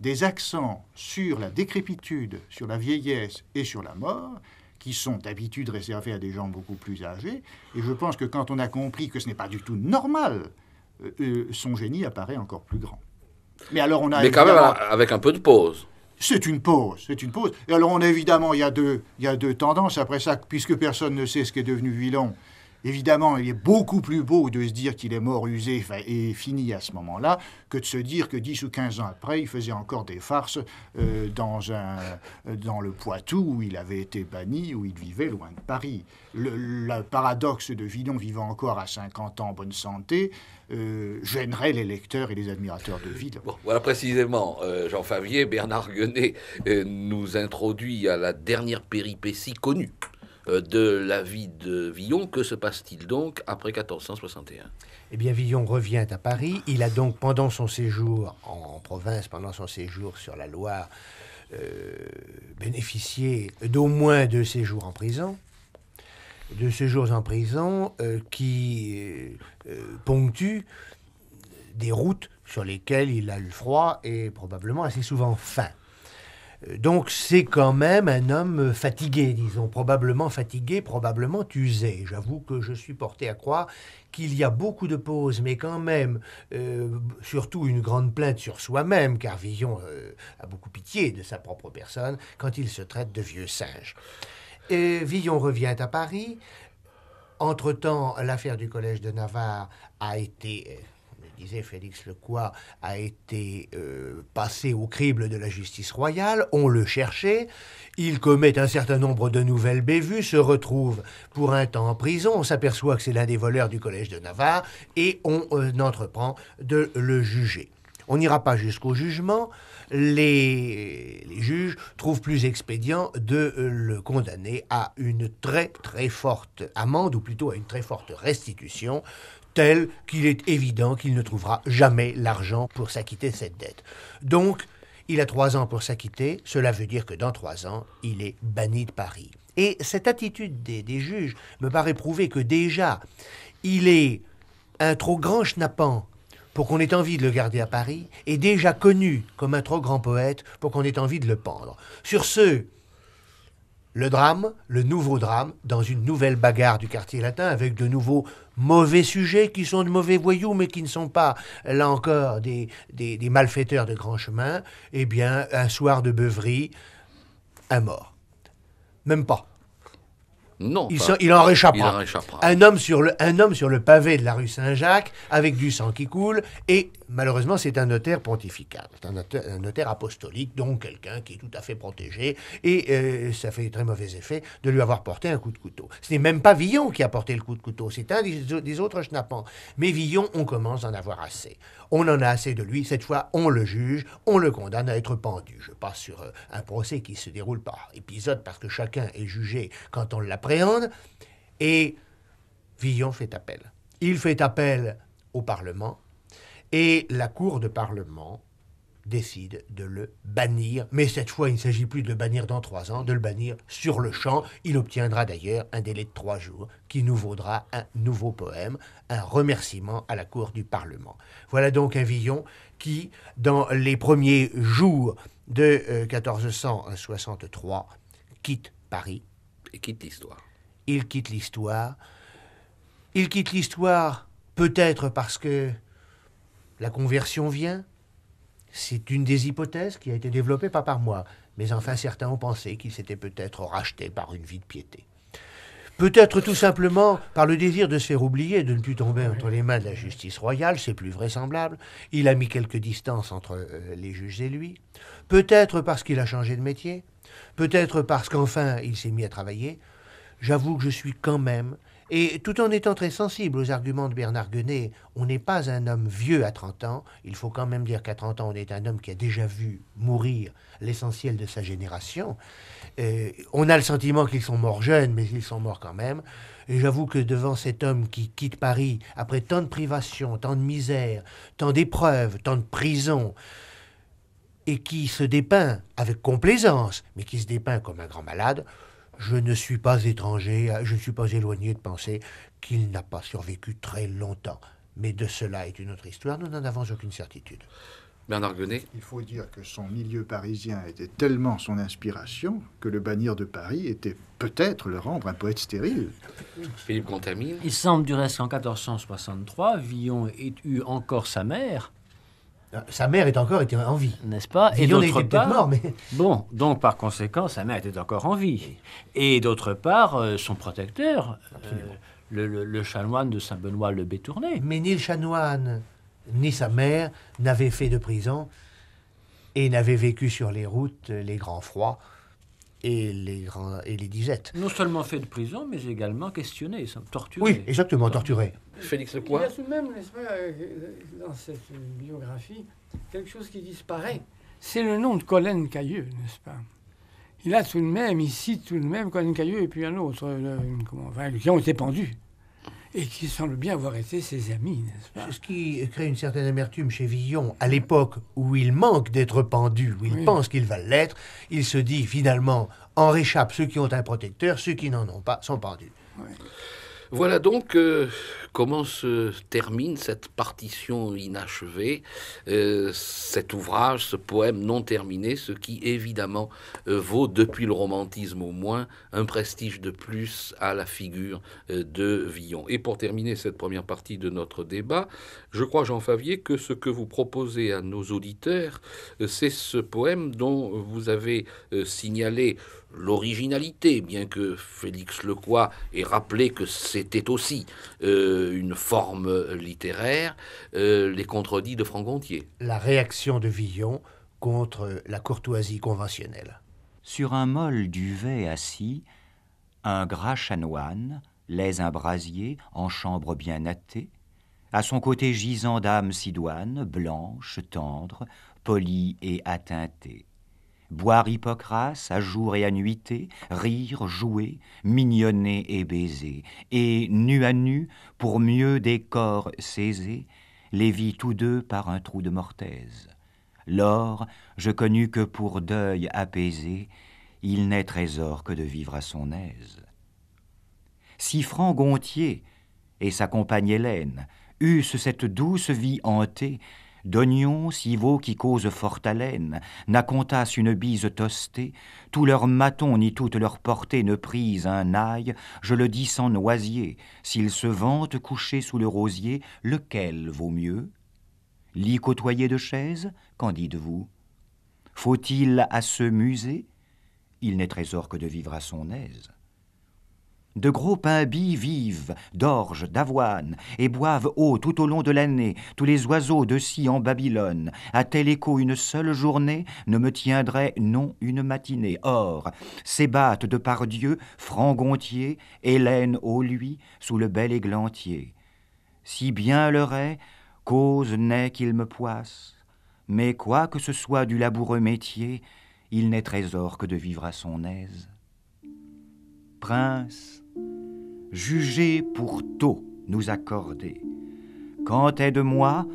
des accents sur la décrépitude, sur la vieillesse et sur la mort qui sont d'habitude réservés à des gens beaucoup plus âgés. Et je pense que quand on a compris que ce n'est pas du tout normal euh, euh, son génie apparaît encore plus grand. Mais alors on a. Mais quand même avec un peu de pause. C'est une pause, c'est une pause. Et alors on a évidemment, il y a deux, il y a deux tendances après ça, puisque personne ne sait ce qu'est devenu Villon Évidemment, il est beaucoup plus beau de se dire qu'il est mort usé et fini à ce moment-là que de se dire que 10 ou 15 ans après, il faisait encore des farces euh, euh, dans, le Poitou où il avait été banni, où il vivait loin de Paris. Le, paradoxe de Villon vivant encore à 50 ans en bonne santé euh, gênerait les lecteurs et les admirateurs de Villon. voilà précisément, Jean Favier, Bernard Guenet nous introduit à la dernière péripétie connue. Euh, de la vie de Villon. Que se passe-t-il donc après 1461 Eh bien, Villon revient à Paris. Il a donc, pendant son séjour en province, pendant son séjour sur la Loire, euh, bénéficié d'au moins deux séjours en prison de séjours en prison euh, qui ponctuent des routes sur lesquelles il a eu froid et probablement assez souvent faim. Euh, donc c'est quand même un homme fatigué, disons, probablement fatigué, probablement usé. J'avoue que je suis porté à croire qu'il y a beaucoup de pauses, mais quand même, euh, surtout une grande plainte sur soi-même, car Villon euh, a beaucoup pitié de sa propre personne quand il se traite de vieux singe. Et Villon revient à Paris. Entre-temps, l'affaire du Collège de Navarre a été disait Félix Lecoy, a été euh, passé au crible de la justice royale, on le cherchait, il commet un certain nombre de nouvelles bévues, se retrouve pour un temps en prison, on s'aperçoit que c'est l'un des voleurs du collège de Navarre, et on euh, entreprend de le juger. On n'ira pas jusqu'au jugement, les, les, juges trouvent plus expédient de euh, le condamner à une très très forte amende, ou plutôt à une très forte restitution, tel qu'il est évident qu'il ne trouvera jamais l'argent pour s'acquitter de cette dette. Donc, il a trois ans pour s'acquitter, cela veut dire que dans trois ans, il est banni de Paris. Et cette attitude des, juges me paraît prouver que déjà, il est un trop grand schnappant pour qu'on ait envie de le garder à Paris, et déjà connu comme un trop grand poète pour qu'on ait envie de le pendre. Sur ce, le drame, le nouveau drame, dans une nouvelle bagarre du quartier latin avec de nouveaux mauvais sujets qui sont de mauvais voyous mais qui ne sont pas, là encore, des, malfaiteurs de grand chemin, eh bien, un soir de beuverie, un mort. Même pas. Non. Il, en réchappera. Un, homme sur le, pavé de la rue Saint-Jacques, avec du sang qui coule, et malheureusement, c'est un notaire pontifical, un notaire, un notaire apostolique, donc quelqu'un qui est tout à fait protégé, et euh, ça fait très mauvais effet de lui avoir porté un coup de couteau. Ce n'est même pas Villon qui a porté le coup de couteau, c'est un des, autres schnappants. Mais Villon, on commence à en avoir assez. On en a assez de lui, cette fois, on le juge, on le condamne à être pendu. Je passe sur euh, un procès qui se déroule par épisode, parce que chacun est jugé quand on l'apprend et Villon fait appel. Il fait appel au Parlement et la Cour de Parlement décide de le bannir. Mais cette fois, il ne s'agit plus de le bannir dans trois ans, de le bannir sur le champ. Il obtiendra d'ailleurs un délai de trois jours qui nous vaudra un nouveau poème, un remerciement à la Cour du Parlement. Voilà donc un Villon qui, dans les premiers jours de 1463, euh, quitte Paris quitte l'histoire. Il quitte l'histoire. Il quitte l'histoire peut-être parce que la conversion vient. C'est une des hypothèses qui a été développée, pas par moi, mais enfin certains ont pensé qu'il s'était peut-être racheté par une vie de piété. Peut-être tout simplement par le désir de se faire oublier, de ne plus tomber entre les mains de la justice royale, c'est plus vraisemblable. Il a mis quelques distances entre euh, les juges et lui. Peut-être parce qu'il a changé de métier. Peut-être parce qu'enfin il s'est mis à travailler, j'avoue que je suis quand même, et tout en étant très sensible aux arguments de Bernard Guenet, on n'est pas un homme vieux à 30 ans, il faut quand même dire qu'à 30 ans on est un homme qui a déjà vu mourir l'essentiel de sa génération, euh, on a le sentiment qu'ils sont morts jeunes, mais ils sont morts quand même. Et j'avoue que devant cet homme qui quitte Paris après tant de privations, tant de misères, tant d'épreuves, tant de prisons, et qui se dépeint avec complaisance, mais qui se dépeint comme un grand malade, je ne suis pas étranger, je ne suis pas éloigné de penser qu'il n'a pas survécu très longtemps. Mais de cela est une autre histoire, nous n'en avons aucune certitude. Bernard Guenet Il faut dire que son milieu parisien était tellement son inspiration que le bannir de Paris était peut-être le rendre un poète stérile. Philippe Contamine Il semble du reste qu'en 1463, Villon ait eu encore sa mère, sa mère était encore était en vie. N'est-ce pas Et d'autre part, mort, mais... Bon, donc par conséquent, sa mère était encore en vie. Et d'autre part, euh, son protecteur, euh, le, chanoine de Saint-Benoît le Bétourné. Mais ni le chanoine, ni sa mère n'avaient fait de prison et n'avaient vécu sur les routes euh, les grands froids et les, et les disettes. Non seulement fait de prison, mais également questionné, torturé. Oui, exactement, torturé. Félix Il y a tout de même, n'est-ce pas, euh, euh, dans cette biographie, quelque chose qui disparaît. C'est le nom de Colin Cailleux, n'est-ce pas Il a tout de même, ici, tout de même, Colin Cailleux et puis un autre, euh, qui ont été pendus et qui semble bien avoir été ses amis, n'est-ce pas Ce qui crée une certaine amertume chez Villon, à l'époque où il manque d'être pendu, où il pense qu'il va l'être, il se dit finalement, en réchappe ceux qui ont un protecteur, ceux qui n'en ont pas sont pendus. Voilà donc Comment se termine cette partition inachevée, euh, cet ouvrage, ce poème non terminé, ce qui évidemment euh, vaut, depuis le romantisme au moins, un prestige de plus à la figure euh, de Villon. Et pour terminer cette première partie de notre débat, je crois, Jean Favier, que ce que vous proposez à nos auditeurs, c'est ce poème dont vous avez signalé l'originalité, bien que Félix Lecoy ait rappelé que c'était aussi euh, une forme euh, littéraire, euh, les contredits de Franc-Gontier. La réaction de Villon contre la courtoisie conventionnelle. Sur un mol duvet assis, un gras chanoine lèse un brasier en chambre bien nattée, à son côté gisant d'âme sidoine, blanche, tendre, polie et atteintée boire Hippocrase à jour et à nuitée, rire, jouer, mignonner et baiser, et nu à nu, pour mieux des corps saisés, les vit tous deux par un trou de mortaise. L'or, je connus que pour deuil apaisé, il n'est trésor que de vivre à son aise. Si Franc Gontier et sa compagne Hélène eussent cette douce vie hantée, d'oignons, vaut qui causent fort haleine, n'accontassent une bise tostée, tout leur maton ni toute leur portée ne prise un ail, je le dis sans noisier, s'ils se vantent coucher sous le rosier, lequel vaut mieux Lit côtoyé de chaises, qu'en dites-vous Faut-il à ce musée Il n'est trésor que de vivre à son aise. De gros pimbis vivent, d'orge, d'avoine, et boivent eau tout au long de l'année, tous les oiseaux de scie en Babylone. À tel écho une seule journée ne me tiendrait non une matinée. Or, s'ébattent de par Dieu, Frangontier, Hélène au lui, sous le bel églantier. Si bien leur est, cause n'est qu'il me poisse. Mais quoi que ce soit du laboureux métier, il n'est trésor que de vivre à son aise. Prince, Juger pour tôt nous accorder. Quand est de moi,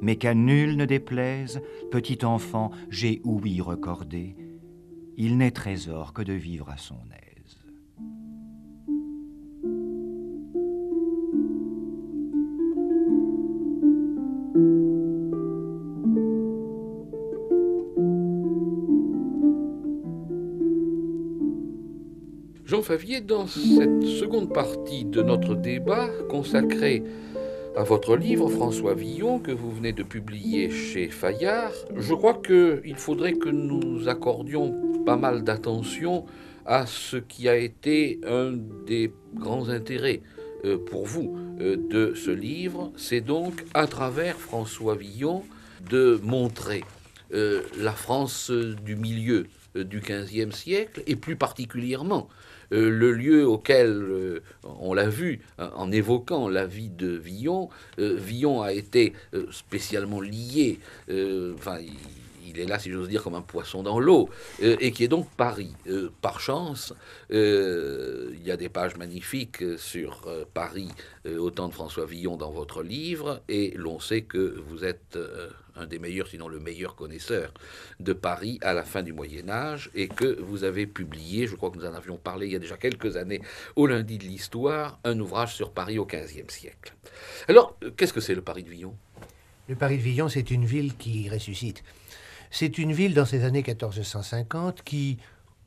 mais qu'à nul ne déplaise, petit enfant, j'ai ouï recorder. il n'est trésor que de vivre à son aise. Jean Favier, dans cette seconde partie de notre débat consacré à votre livre, François Villon, que vous venez de publier chez Fayard, je crois qu'il faudrait que nous accordions pas mal d'attention à ce qui a été un des grands intérêts euh, pour vous euh, de ce livre, c'est donc à travers François Villon de montrer euh, la France du milieu du XVe siècle et plus particulièrement euh, le lieu auquel, euh, on l'a vu, hein, en évoquant la vie de Villon, euh, Villon a été spécialement lié, enfin, il est là, si j'ose dire, comme un poisson dans l'eau, euh, et qui est donc Paris. Euh, par chance, euh, il y a des pages magnifiques sur Paris autant de François Villon dans votre livre, et l'on sait que vous êtes un des meilleurs, sinon le meilleur connaisseur de Paris à la fin du Moyen Âge, et que vous avez publié, je crois que nous en avions parlé il y a déjà quelques années, au lundi de l'histoire, un ouvrage sur Paris au XVe siècle. Alors, qu'est-ce que c'est le Paris de Villon Le Paris de Villon, c'est une ville qui ressuscite. C'est une ville dans ces années 1450 qui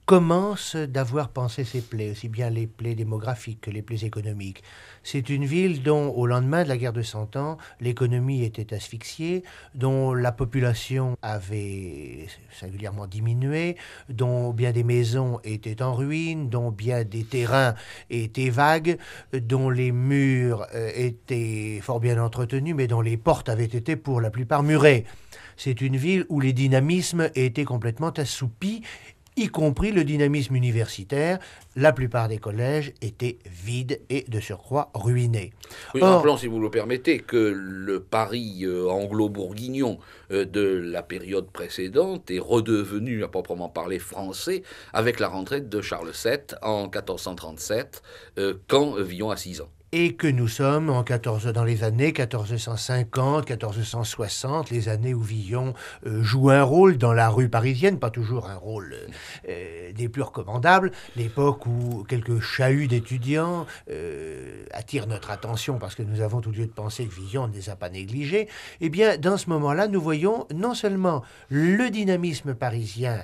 commence d'avoir pensé ses plaies, aussi bien les plaies démographiques que les plaies économiques. C'est une ville dont, au lendemain de la guerre de Cent Ans, l'économie était asphyxiée, dont la population avait singulièrement diminué, dont bien des maisons étaient en ruine, dont bien des terrains étaient vagues, dont les murs euh, étaient fort bien entretenus, mais dont les portes avaient été pour la plupart murées c'est une ville où les dynamismes étaient complètement assoupis, y compris le dynamisme universitaire. La plupart des collèges étaient vides et de surcroît ruinés. si vous le permettez, que le Paris euh, anglo-bourguignon euh, de la période précédente est redevenu à proprement parler français avec la rentrée de Charles VII en 1437, euh, quand Villon a 6 ans et que nous sommes en 14, dans les années 1450, 1460, les années où Villon euh, joue un rôle dans la rue parisienne, pas toujours un rôle euh, euh, des plus recommandables, l'époque où quelques chahuts d'étudiants attirent notre attention parce que nous avons tout lieu de penser que Villon ne les a pas négligés, eh bien, dans ce moment-là, nous voyons non seulement le dynamisme parisien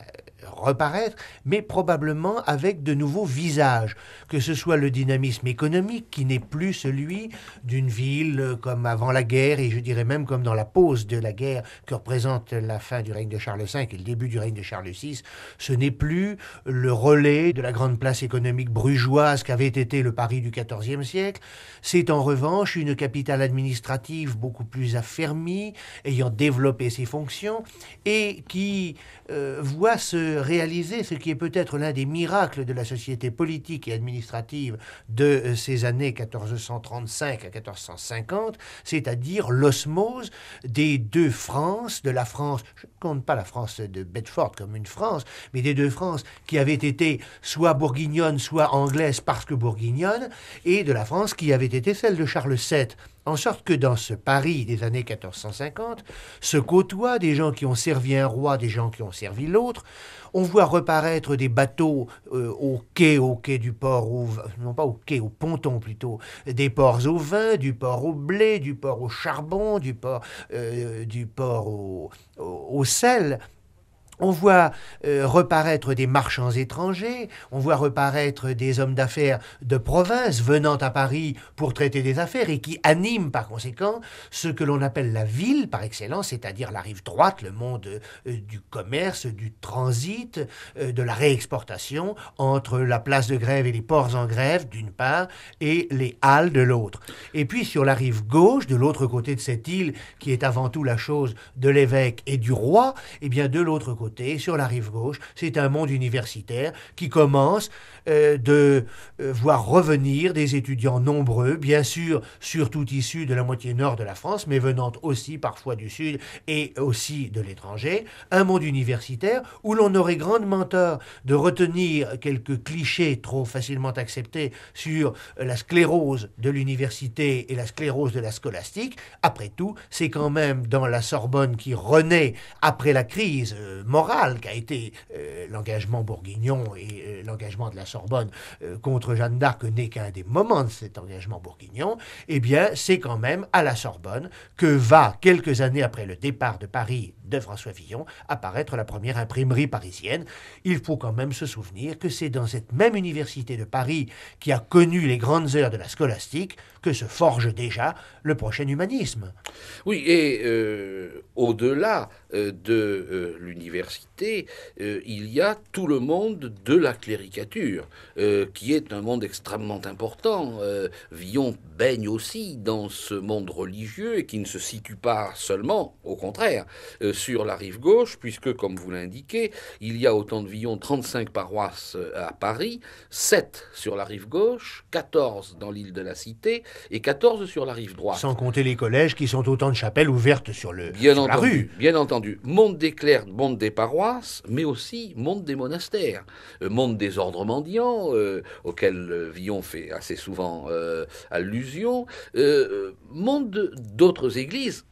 reparaître, mais probablement avec de nouveaux visages, que ce soit le dynamisme économique qui n'est plus celui d'une ville euh, comme avant la guerre, et je dirais même comme dans la pause de la guerre que représente la fin du règne de Charles V et le début du règne de Charles VI, ce n'est plus le relais de la grande place économique brugeoise qu'avait été le Paris du XIVe siècle, c'est en revanche une capitale administrative beaucoup plus affermie, ayant développé ses fonctions, et qui euh, voit ce réaliser ce qui est peut-être l'un des miracles de la société politique et administrative de euh, ces années 1435 à 1450, c'est-à-dire l'osmose des deux France, de la France, je ne compte pas la France de Bedford comme une France, mais des deux France qui avaient été soit bourguignonne, soit anglaise parce que bourguignonne, et de la France qui avait été celle de Charles VII en sorte que dans ce Paris des années 1450 se côtoient des gens qui ont servi un roi, des gens qui ont servi l'autre. On voit reparaître des bateaux euh, au quai, au quai du port, non pas au quai, au ponton plutôt, des ports au vin, du port au blé, du port au charbon, du port, euh, du port au sel. On voit euh, reparaître des marchands étrangers, on voit reparaître des hommes d'affaires de province venant à Paris pour traiter des affaires et qui animent par conséquent ce que l'on appelle la ville par excellence, c'est-à-dire la rive droite, le monde euh, du commerce, du transit, euh, de la réexportation entre la place de grève et les ports en grève d'une part et les halles de l'autre. Et puis sur la rive gauche, de l'autre côté de cette île qui est avant tout la chose de l'évêque et du roi, et eh bien de l'autre côté sur la rive gauche, c'est un monde universitaire qui commence euh, de euh, voir revenir des étudiants nombreux, bien sûr, surtout issus de la moitié nord de la France, mais venant aussi parfois du sud et aussi de l'étranger, un monde universitaire où l'on aurait grandement tort de retenir quelques clichés trop facilement acceptés sur la sclérose de l'université et la sclérose de la scolastique. Après tout, c'est quand même dans la Sorbonne qui renaît après la crise euh, morale qu'a été l'engagement bourguignon et l'engagement de la Sorbonne euh, contre Jeanne d'Arc n'est qu'un des moments de cet engagement bourguignon, eh bien, c'est quand même à la Sorbonne que va, quelques années après le départ de Paris de François Villon apparaître la première imprimerie parisienne. Il faut quand même se souvenir que c'est dans cette même université de Paris qui a connu les grandes heures de la scolastique que se forge déjà le prochain humanisme. Oui, et euh, au-delà euh, de euh, l'université, il y a tout le monde de la cléricature, qui est un monde extrêmement important. Villon baigne aussi dans ce monde religieux et qui ne se situe pas seulement, au contraire, sur la rive gauche, puisque, comme vous l'indiquez, il y a autant de Villon 35 paroisses euh, à Paris, 7 sur la rive gauche, 14 dans l'île de la Cité et 14 sur la rive droite. Sans compter les collèges qui sont autant de chapelles ouvertes sur, le, la rue. Bien entendu. Monde des clercs, monde des paroisses, mais aussi monde des monastères, euh, monde des ordres mendiants, euh, auxquels Villon fait assez souvent allusion, monde d'autres églises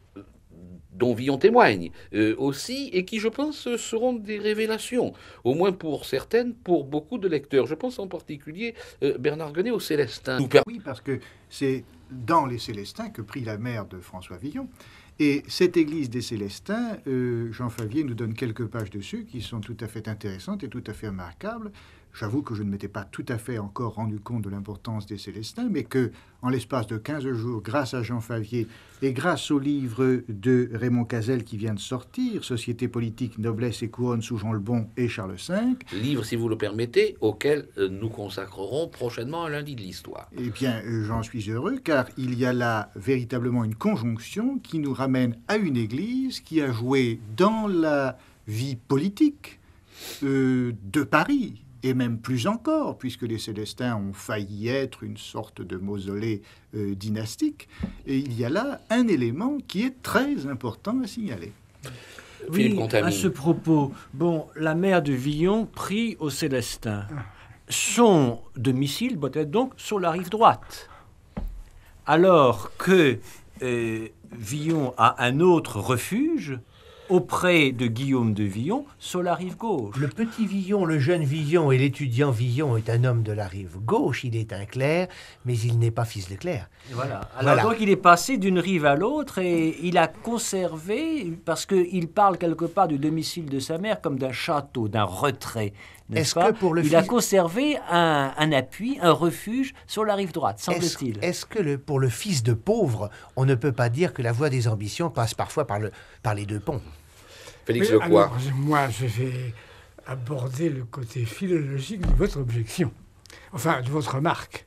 dont Villon témoigne euh, aussi, et qui, je pense, seront des révélations, au moins pour certaines, pour beaucoup de lecteurs. Je pense en particulier euh, Bernard Guenet au Célestins. Oui, parce que c'est dans les Célestins que prit la mère de François Villon. Et cette église des Célestins, euh, Jean Favier nous donne quelques pages dessus qui sont tout à fait intéressantes et tout à fait remarquables. J'avoue que je ne m'étais pas tout à fait encore rendu compte de l'importance des Célestins, mais que, en l'espace de 15 jours, grâce à Jean Favier et grâce au livre de Raymond Cazel qui vient de sortir, Société politique, noblesse et couronne sous Jean le Bon et Charles V. Livre, si vous le permettez, auquel euh, nous consacrerons prochainement un lundi de l'histoire. Eh bien, euh, j'en suis heureux, car il y a là véritablement une conjonction qui nous ramène à une Église qui a joué dans la vie politique euh, de Paris et même plus encore, puisque les Célestins ont failli être une sorte de mausolée euh, dynastique. Et il y a là un élément qui est très important à signaler. Oui, à ce propos, bon, la mère de Villon prie aux Célestins. Son domicile doit être donc sur la rive droite. Alors que euh, Villon a un autre refuge auprès de Guillaume de Villon sur la rive gauche. Le petit Villon, le jeune Villon et l'étudiant Villon est un homme de la rive gauche, il est un clerc, mais il n'est pas fils de clerc. Voilà. Alors voilà. donc il est passé d'une rive à l'autre et il a conservé, parce qu'il parle quelque part du domicile de sa mère comme d'un château, d'un retrait. Est-ce que pour le il a conservé un, appui, un refuge sur la rive droite, semble-t-il. Est-ce que pour le fils de pauvre, on ne peut pas dire que la voie des ambitions passe parfois par, le, par les deux ponts Félix Alors, moi, je vais aborder le côté philologique de votre objection, enfin de votre remarque.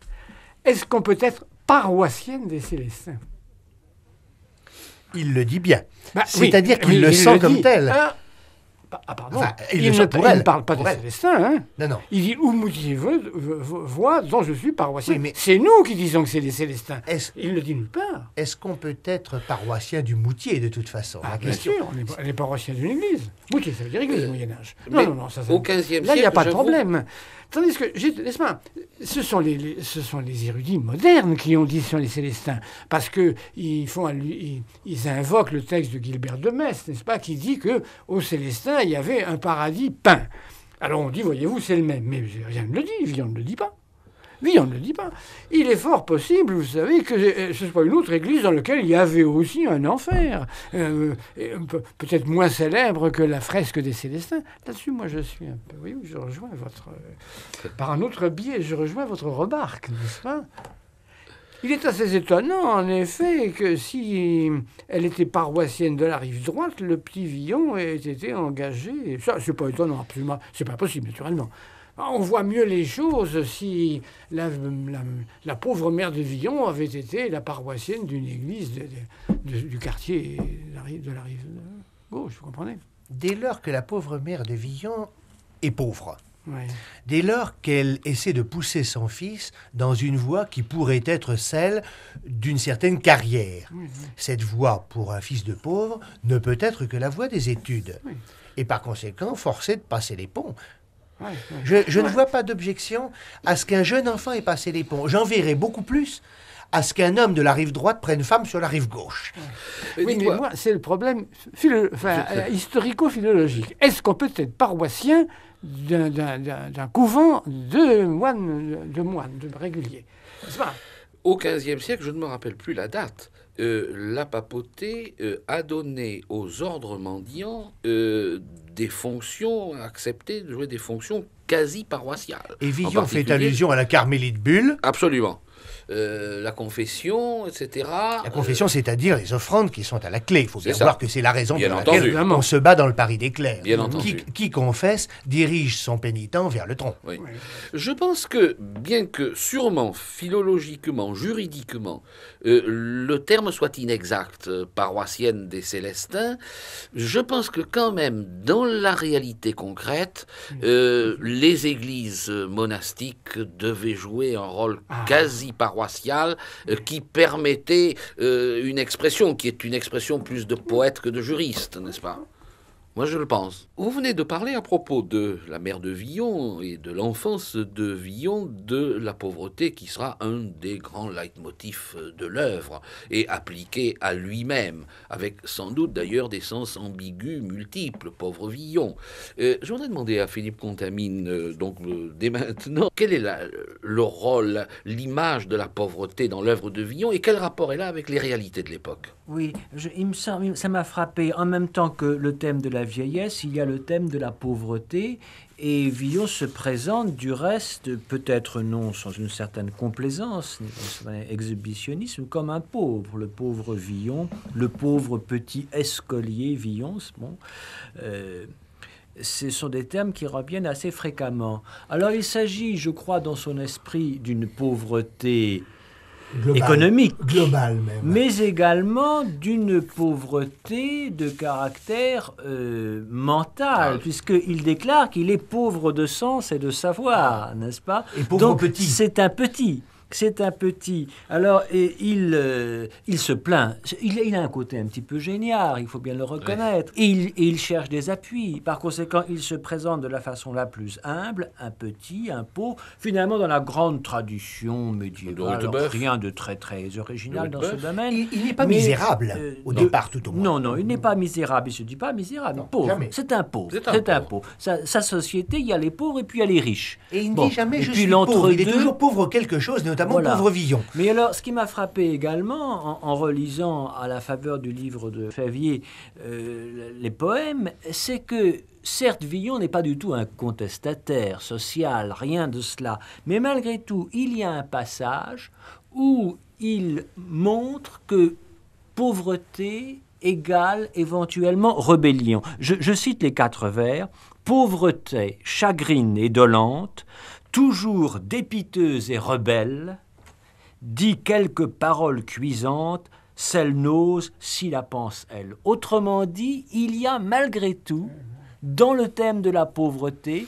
Est-ce qu'on peut être paroissienne des Célestins Il le dit bien. Bah, C'est-à-dire qu'il le sent comme tel. Ah, ah, pardon. il, ne, parle pas de Célestin, Hein. Non, non. Il dit Où voit dont je suis paroissien. C'est nous qui disons que c'est les Célestins. Il ne dit nulle part. Est-ce qu'on peut être paroissien du Moutier, de toute façon ah, Bien question. sûr, on est, paroissien d'une église. Moutier, ça veut dire église au euh, Moyen-Âge. Non, non, non, ça, ça... Au 15 siècle. Là, il n'y a pas de problème. Tandis que, n'est-ce ce sont les, ce sont les érudits modernes qui ont dit sur les Célestins, parce que ils, invoquent le texte de Gilbert de Metz, n'est-ce pas, qui dit que aux Célestins il y avait un paradis peint. Alors on dit, voyez-vous, c'est le même. Mais rien ne le dit, Villon ne le dit pas. Villon ne le dit pas. Il est fort possible, vous savez, que euh, ce soit une autre église dans laquelle il y avait aussi un enfer, euh, peut-être moins célèbre que la fresque des Célestins. Là-dessus, moi, je suis un peu... Oui, je rejoins votre... Euh, par un autre biais, je rejoins votre remarque, n'est-ce pas il est assez étonnant, en effet, que si elle était paroissienne de la rive droite, le petit Villon ait été engagé. Ça, c'est pas étonnant, absolument. C'est pas possible, naturellement. On voit mieux les choses si la, pauvre mère de Villon avait été la paroissienne d'une église du quartier de la rive gauche, vous comprenez Dès lors que la pauvre mère de Villon est pauvre, Dès lors qu'elle essaie de pousser son fils dans une voie qui pourrait être celle d'une certaine carrière, cette voie pour un fils de pauvre ne peut être que la voie des études. Et par conséquent, forcé de passer les ponts. Je, ne vois pas d'objection à ce qu'un jeune enfant ait passé les ponts. J'en verrais beaucoup plus à ce qu'un homme de la rive droite prenne femme sur la rive gauche. Euh, mais moi, c'est le problème euh, historico-philologique. Est-ce qu'on peut être paroissien d'un couvent de moines, de moines, de réguliers. Pas Au XVe siècle, je ne me rappelle plus la date, euh, la papauté euh, a donné aux ordres mendiants euh, des fonctions, acceptées de jouer des fonctions quasi paroissiales. Et Villon fait allusion à la Carmélite Bulle. Absolument. Euh, la confession, etc. La confession, c'est-à-dire les offrandes qui sont à la clé. Il faut bien voir que c'est la raison pour laquelle on se bat dans le pari des clercs. qui, confesse dirige son pénitent vers le tronc. Je pense que, bien que sûrement, philologiquement, juridiquement, euh, le terme soit inexact, euh, paroissienne des Célestins, je pense que quand même, dans la réalité concrète, mm. euh, les églises monastiques devaient jouer un rôle ah. quasi paroissial qui permettait une expression qui est une expression plus de poète que de juriste, n'est-ce pas moi, je le pense. Vous venez de parler à propos de la mère de Villon et de l'enfance de Villon, de la pauvreté qui sera un des grands leitmotifs de l'œuvre et appliqué à lui-même, avec sans doute d'ailleurs des sens ambigus, multiples, pauvre Villon. Euh, je voudrais demander à Philippe Contamine, euh, donc euh, dès maintenant, quel est le rôle, l'image de la pauvreté dans l'œuvre de Villon et quel rapport est a avec les réalités de l'époque oui, il me semble, ça m'a frappé. En même temps que le thème de la vieillesse, il y a le thème de la pauvreté. Et Villon se présente, du reste, peut-être non sans une certaine complaisance, un exhibitionnisme, comme un pauvre, le pauvre Villon, le pauvre petit escolier Villon. Bon, euh, ce sont des termes qui reviennent assez fréquemment. Alors il s'agit, je crois, dans son esprit d'une pauvreté économique, global mais également d'une pauvreté de caractère euh, mental, ah puisqu'il déclare qu'il est pauvre de sens et de savoir, n'est-ce pas Donc, C'est un petit c'est un petit. Alors, il, euh, il se plaint. Il, a un côté un petit peu génial, il faut bien le reconnaître. Et, il, cherche des appuis. Par conséquent, il se présente de la façon la plus humble, un petit, un pauvre. Finalement, dans la grande tradition médiévale, rien de très très original dans ce domaine. Il, n'est pas misérable euh, au départ, tout au moins. Non, non, il n'est pas misérable. Il ne se dit pas misérable. pauvre. C'est un pauvre. C'est un, Sa, société, il y a les pauvres et puis il y a les riches. Et il ne dit jamais je suis pauvre. Il est toujours pauvre quelque chose, notamment Pauvre Mais alors, ce qui m'a frappé également en, relisant à la faveur du livre de Favier euh, les poèmes, c'est que certes, Villon n'est pas du tout un contestataire social, rien de cela, mais malgré tout, il y a un passage où il montre que pauvreté égale éventuellement rébellion. je cite les quatre vers. Pauvreté, chagrine et dolente, toujours dépiteuse et rebelle, dit quelques paroles cuisantes, celle n'ose si la pense elle. Autrement dit, il y a malgré tout, dans le thème de la pauvreté,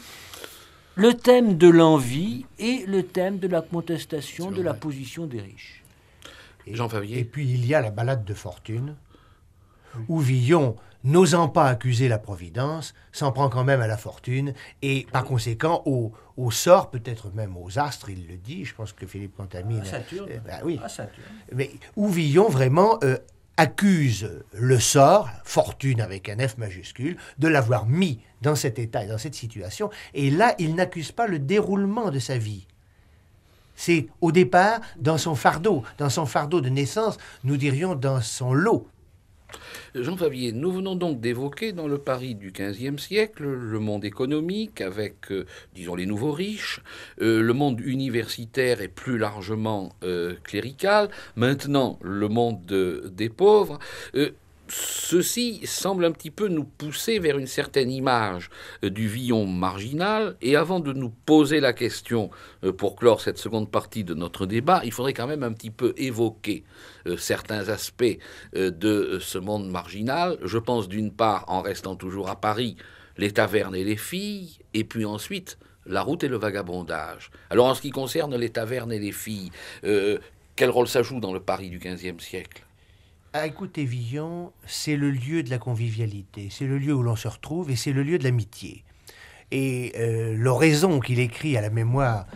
le thème de l'envie et le thème de la contestation de la position des riches. Et, Jean Favier. Et puis il y a la balade de fortune, où Villon n'osant pas accuser la Providence, s'en prend quand même à la fortune et par conséquent au, sort, peut-être même aux astres, il le dit, je pense que Philippe Contamine... À Saturne. Euh, bah oui. Saturne. Mais où vraiment euh, accuse le sort, fortune avec un F majuscule, de l'avoir mis dans cet état et dans cette situation. Et là, il n'accuse pas le déroulement de sa vie. C'est au départ dans son fardeau, dans son fardeau de naissance, nous dirions dans son lot Jean Favier, nous venons donc d'évoquer dans le Paris du XVe siècle le monde économique avec, euh, disons, les nouveaux riches, euh, le monde universitaire et plus largement euh, clérical, maintenant le monde des pauvres ceci semble un petit peu nous pousser vers une certaine image euh, du Villon marginal. Et avant de nous poser la question euh, pour clore cette seconde partie de notre débat, il faudrait quand même un petit peu évoquer euh, certains aspects de ce monde marginal. Je pense d'une part, en restant toujours à Paris, les tavernes et les filles, et puis ensuite la route et le vagabondage. Alors en ce qui concerne les tavernes et les filles, quel rôle ça joue dans le Paris du XVe siècle à écouter Villon, c'est le lieu de la convivialité, c'est le lieu où l'on se retrouve et c'est le lieu de l'amitié. Et euh, l'oraison qu'il écrit à la mémoire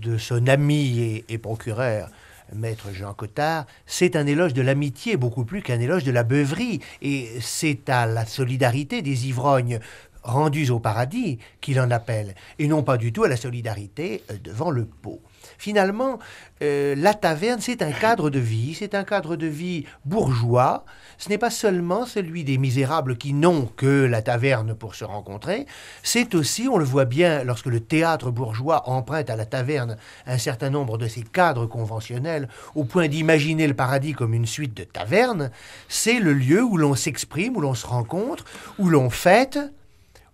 de son ami et, et procureur, maître Jean Cotard, c'est un éloge de l'amitié beaucoup plus qu'un éloge de la beuverie. Et c'est à la solidarité des ivrognes rendus au paradis qu'il en appelle, et non pas du tout à la solidarité euh, devant le pot. Finalement, euh, la taverne, c'est un cadre de vie, c'est un cadre de vie bourgeois. Ce n'est pas seulement celui des misérables qui n'ont que la taverne pour se rencontrer, c'est aussi, on le voit bien lorsque le théâtre bourgeois emprunte à la taverne un certain nombre de ses cadres conventionnels, au point d'imaginer le paradis comme une suite de tavernes, c'est le lieu où l'on s'exprime, où l'on se rencontre, où l'on fête,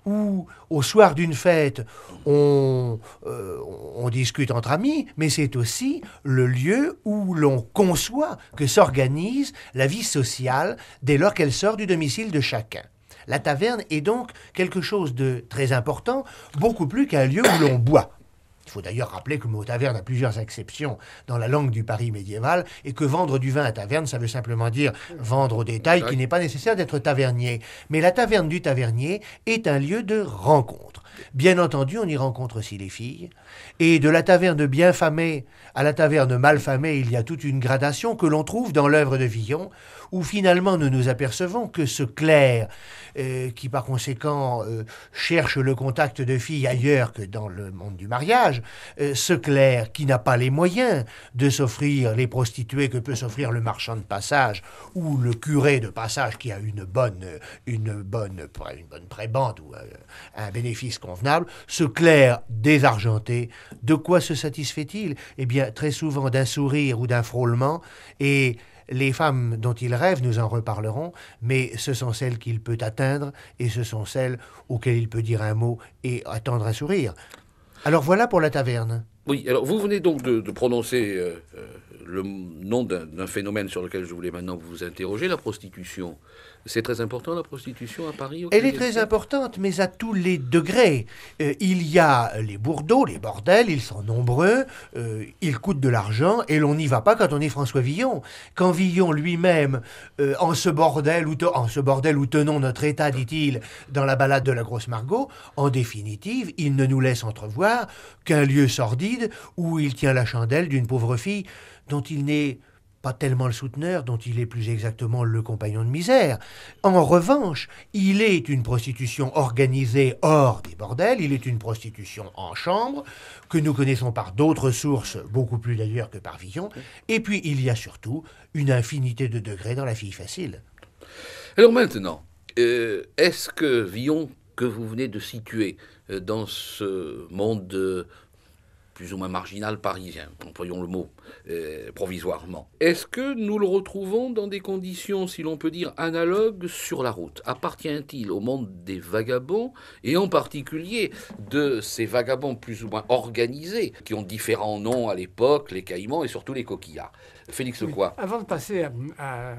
où, au soir d'une fête, on, euh, on, discute entre amis, mais c'est aussi le lieu où l'on conçoit que s'organise la vie sociale dès lors qu'elle sort du domicile de chacun. La taverne est donc quelque chose de très important, beaucoup plus qu'un lieu où l'on boit faut d'ailleurs rappeler que le mot taverne a plusieurs exceptions dans la langue du Paris médiéval et que vendre du vin à taverne, ça veut simplement dire vendre au détail, qui qu'il n'est pas nécessaire d'être tavernier. Mais la taverne du tavernier est un lieu de rencontre. Bien entendu, on y rencontre aussi les filles. Et de la taverne bien famée à la taverne mal famée, il y a toute une gradation que l'on trouve dans l'œuvre de Villon, où finalement nous nous apercevons que ce clerc, euh, qui par conséquent euh, cherche le contact de filles ailleurs que dans le monde du mariage, euh, ce clerc qui n'a pas les moyens de s'offrir les prostituées que peut s'offrir le marchand de passage ou le curé de passage qui a une bonne, une bonne, une bonne ou un, bénéfice convenable, ce clerc désargenté, de quoi se satisfait-il Eh bien, très souvent d'un sourire ou d'un frôlement et les femmes dont il rêve, nous en reparlerons, mais ce sont celles qu'il peut atteindre et ce sont celles auxquelles il peut dire un mot et attendre un sourire. Alors voilà pour la taverne. Oui, alors vous venez donc de, prononcer euh, euh, le nom d'un phénomène sur lequel je voulais maintenant vous interroger, la prostitution. C'est très important la prostitution à Paris Elle est très importante, mais à tous les degrés. Euh, il y a les bourdeaux, les bordels, ils sont nombreux, euh, ils coûtent de l'argent, et l'on n'y va pas quand on est François Villon. Quand Villon lui-même, euh, en, ce bordel où en ce bordel où tenons notre État, dit-il, dans la balade de la grosse Margot, en définitive, il ne nous laisse entrevoir qu'un lieu sordide où il tient la chandelle d'une pauvre fille dont il n'est pas tellement le souteneur dont il est plus exactement le compagnon de misère. En revanche, il est une prostitution organisée hors des bordels, il est une prostitution en chambre, que nous connaissons par d'autres sources, beaucoup plus d'ailleurs que par vision, et puis il y a surtout une infinité de degrés dans la fille facile. Alors maintenant, euh, est-ce que Villon, que vous venez de situer euh, dans ce monde euh, plus ou moins marginal parisien, employons le mot euh, provisoirement. Est-ce que nous le retrouvons dans des conditions, si l'on peut dire, analogues sur la route Appartient-il au monde des vagabonds, et en particulier de ces vagabonds plus ou moins organisés, qui ont différents noms à l'époque, les caïmans et surtout les coquillards Félix Quoi Avant de passer à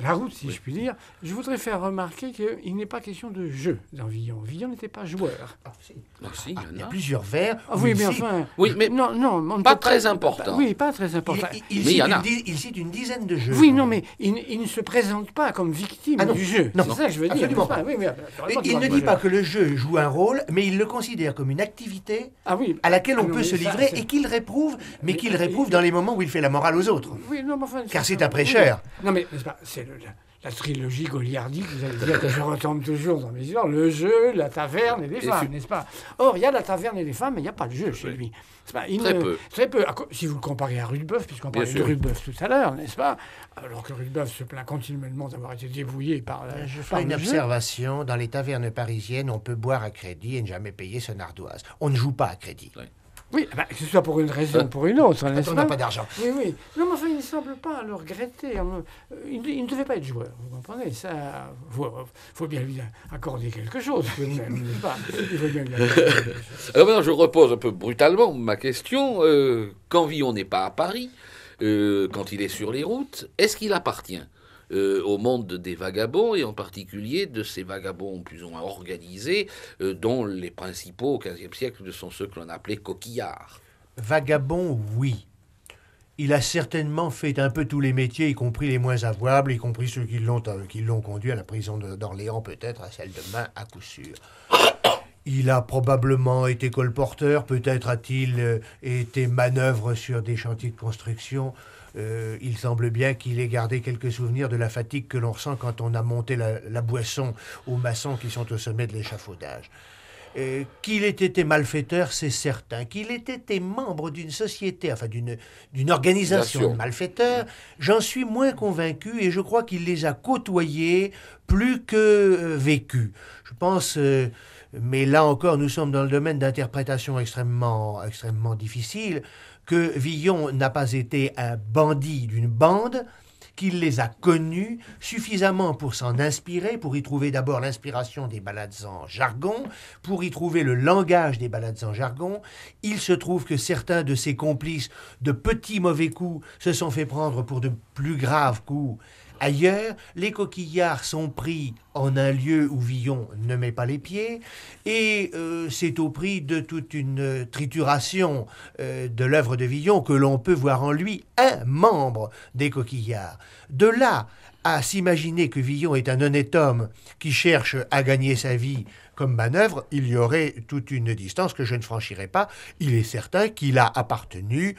la route, si je puis dire, je voudrais faire remarquer qu'il n'est pas question de jeu dans Villon. Villon n'était pas joueur. Ah, bah, ah, ah, il y a, plusieurs vers. oui, mais enfin. Oui, mais non, non, pas très important. Oui, pas très important. Il, cite, une, dizaine de jeux. Oui, non, mais il, ne se présente pas comme victime du jeu. C'est ça que je veux dire. Euh, il ne dit pas que le jeu joue un rôle, mais il le considère comme une activité à laquelle on peut se livrer et qu'il réprouve, mais, qu'il réprouve dans les moments où il fait la morale aux autres. Oui, non, enfin. Car c'est un prêcheur. Non, mais c'est la, trilogie goliardique, vous allez dire que je retombe toujours dans mes histoires, le jeu, la taverne et les femmes, n'est-ce pas Or, il y a la taverne et les femmes, mais il n'y a pas le jeu chez lui. très, peu. très peu. Si vous le comparez à Rudebeuf, puisqu'on parlait de Rudebeuf tout à l'heure, n'est-ce pas Alors que Rudebeuf se plaint continuellement d'avoir été dévoué par euh, Je fais une observation. Dans les tavernes parisiennes, on peut boire à crédit et ne jamais payer son ardoise. On ne joue pas à crédit. Oui, ah bah, que ce soit pour une raison ou pour une autre. on n'a pas d'argent. Oui, oui. Non, mais enfin, il ne semble pas le regretter. Euh, il, ne devait pas être joueur, vous comprenez Ça, il faut, bien lui accorder quelque chose. Il Alors maintenant, je repose un peu brutalement ma question. Euh, quand Villon n'est pas à Paris, euh, quand il est sur les routes, est-ce qu'il appartient euh, au monde des vagabonds, et en particulier de ces vagabonds plus ou moins organisés, euh, dont les principaux au XVe siècle sont ceux que l'on appelait coquillards. Vagabond, oui. Il a certainement fait un peu tous les métiers, y compris les moins avouables, y compris ceux qui l'ont, euh, qui l'ont conduit à la prison d'Orléans, peut-être à celle de Main, à coup sûr. Il a probablement été colporteur, peut-être a-t-il été manœuvre sur des chantiers de construction. Euh, il semble bien qu'il ait gardé quelques souvenirs de la fatigue que l'on ressent quand on a monté la, boisson aux maçons qui sont au sommet de l'échafaudage. Euh, qu'il ait été malfaiteur, c'est certain. Qu'il ait été membre d'une société, enfin d'une, d'une organisation de malfaiteurs, j'en suis moins convaincu et je crois qu'il les a côtoyés plus que euh, vécus. Je pense mais là encore, nous sommes dans le domaine d'interprétation extrêmement, extrêmement difficile que Villon n'a pas été un bandit d'une bande, qu'il les a connus suffisamment pour s'en inspirer, pour y trouver d'abord l'inspiration des balades en jargon, pour y trouver le langage des balades en jargon. Il se trouve que certains de ses complices, de petits mauvais coups, se sont fait prendre pour de plus graves coups Ailleurs, les coquillards sont pris en un lieu où Villon ne met pas les pieds, et euh, c'est au prix de toute une trituration euh, de l'œuvre de Villon que l'on peut voir en lui un membre des coquillards. De là à s'imaginer que Villon est un honnête homme qui cherche à gagner sa vie comme manœuvre, il y aurait toute une distance que je ne franchirais pas. Il est certain qu'il a appartenu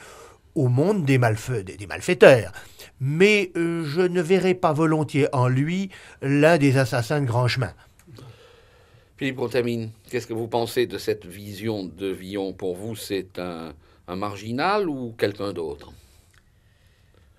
au monde des, malfaiteurs. Mais euh, je ne verrai pas volontiers en lui l'un des assassins de grand chemin. Philippe Contamine, qu'est-ce que vous pensez de cette vision de Villon Pour vous, c'est un, marginal ou quelqu'un d'autre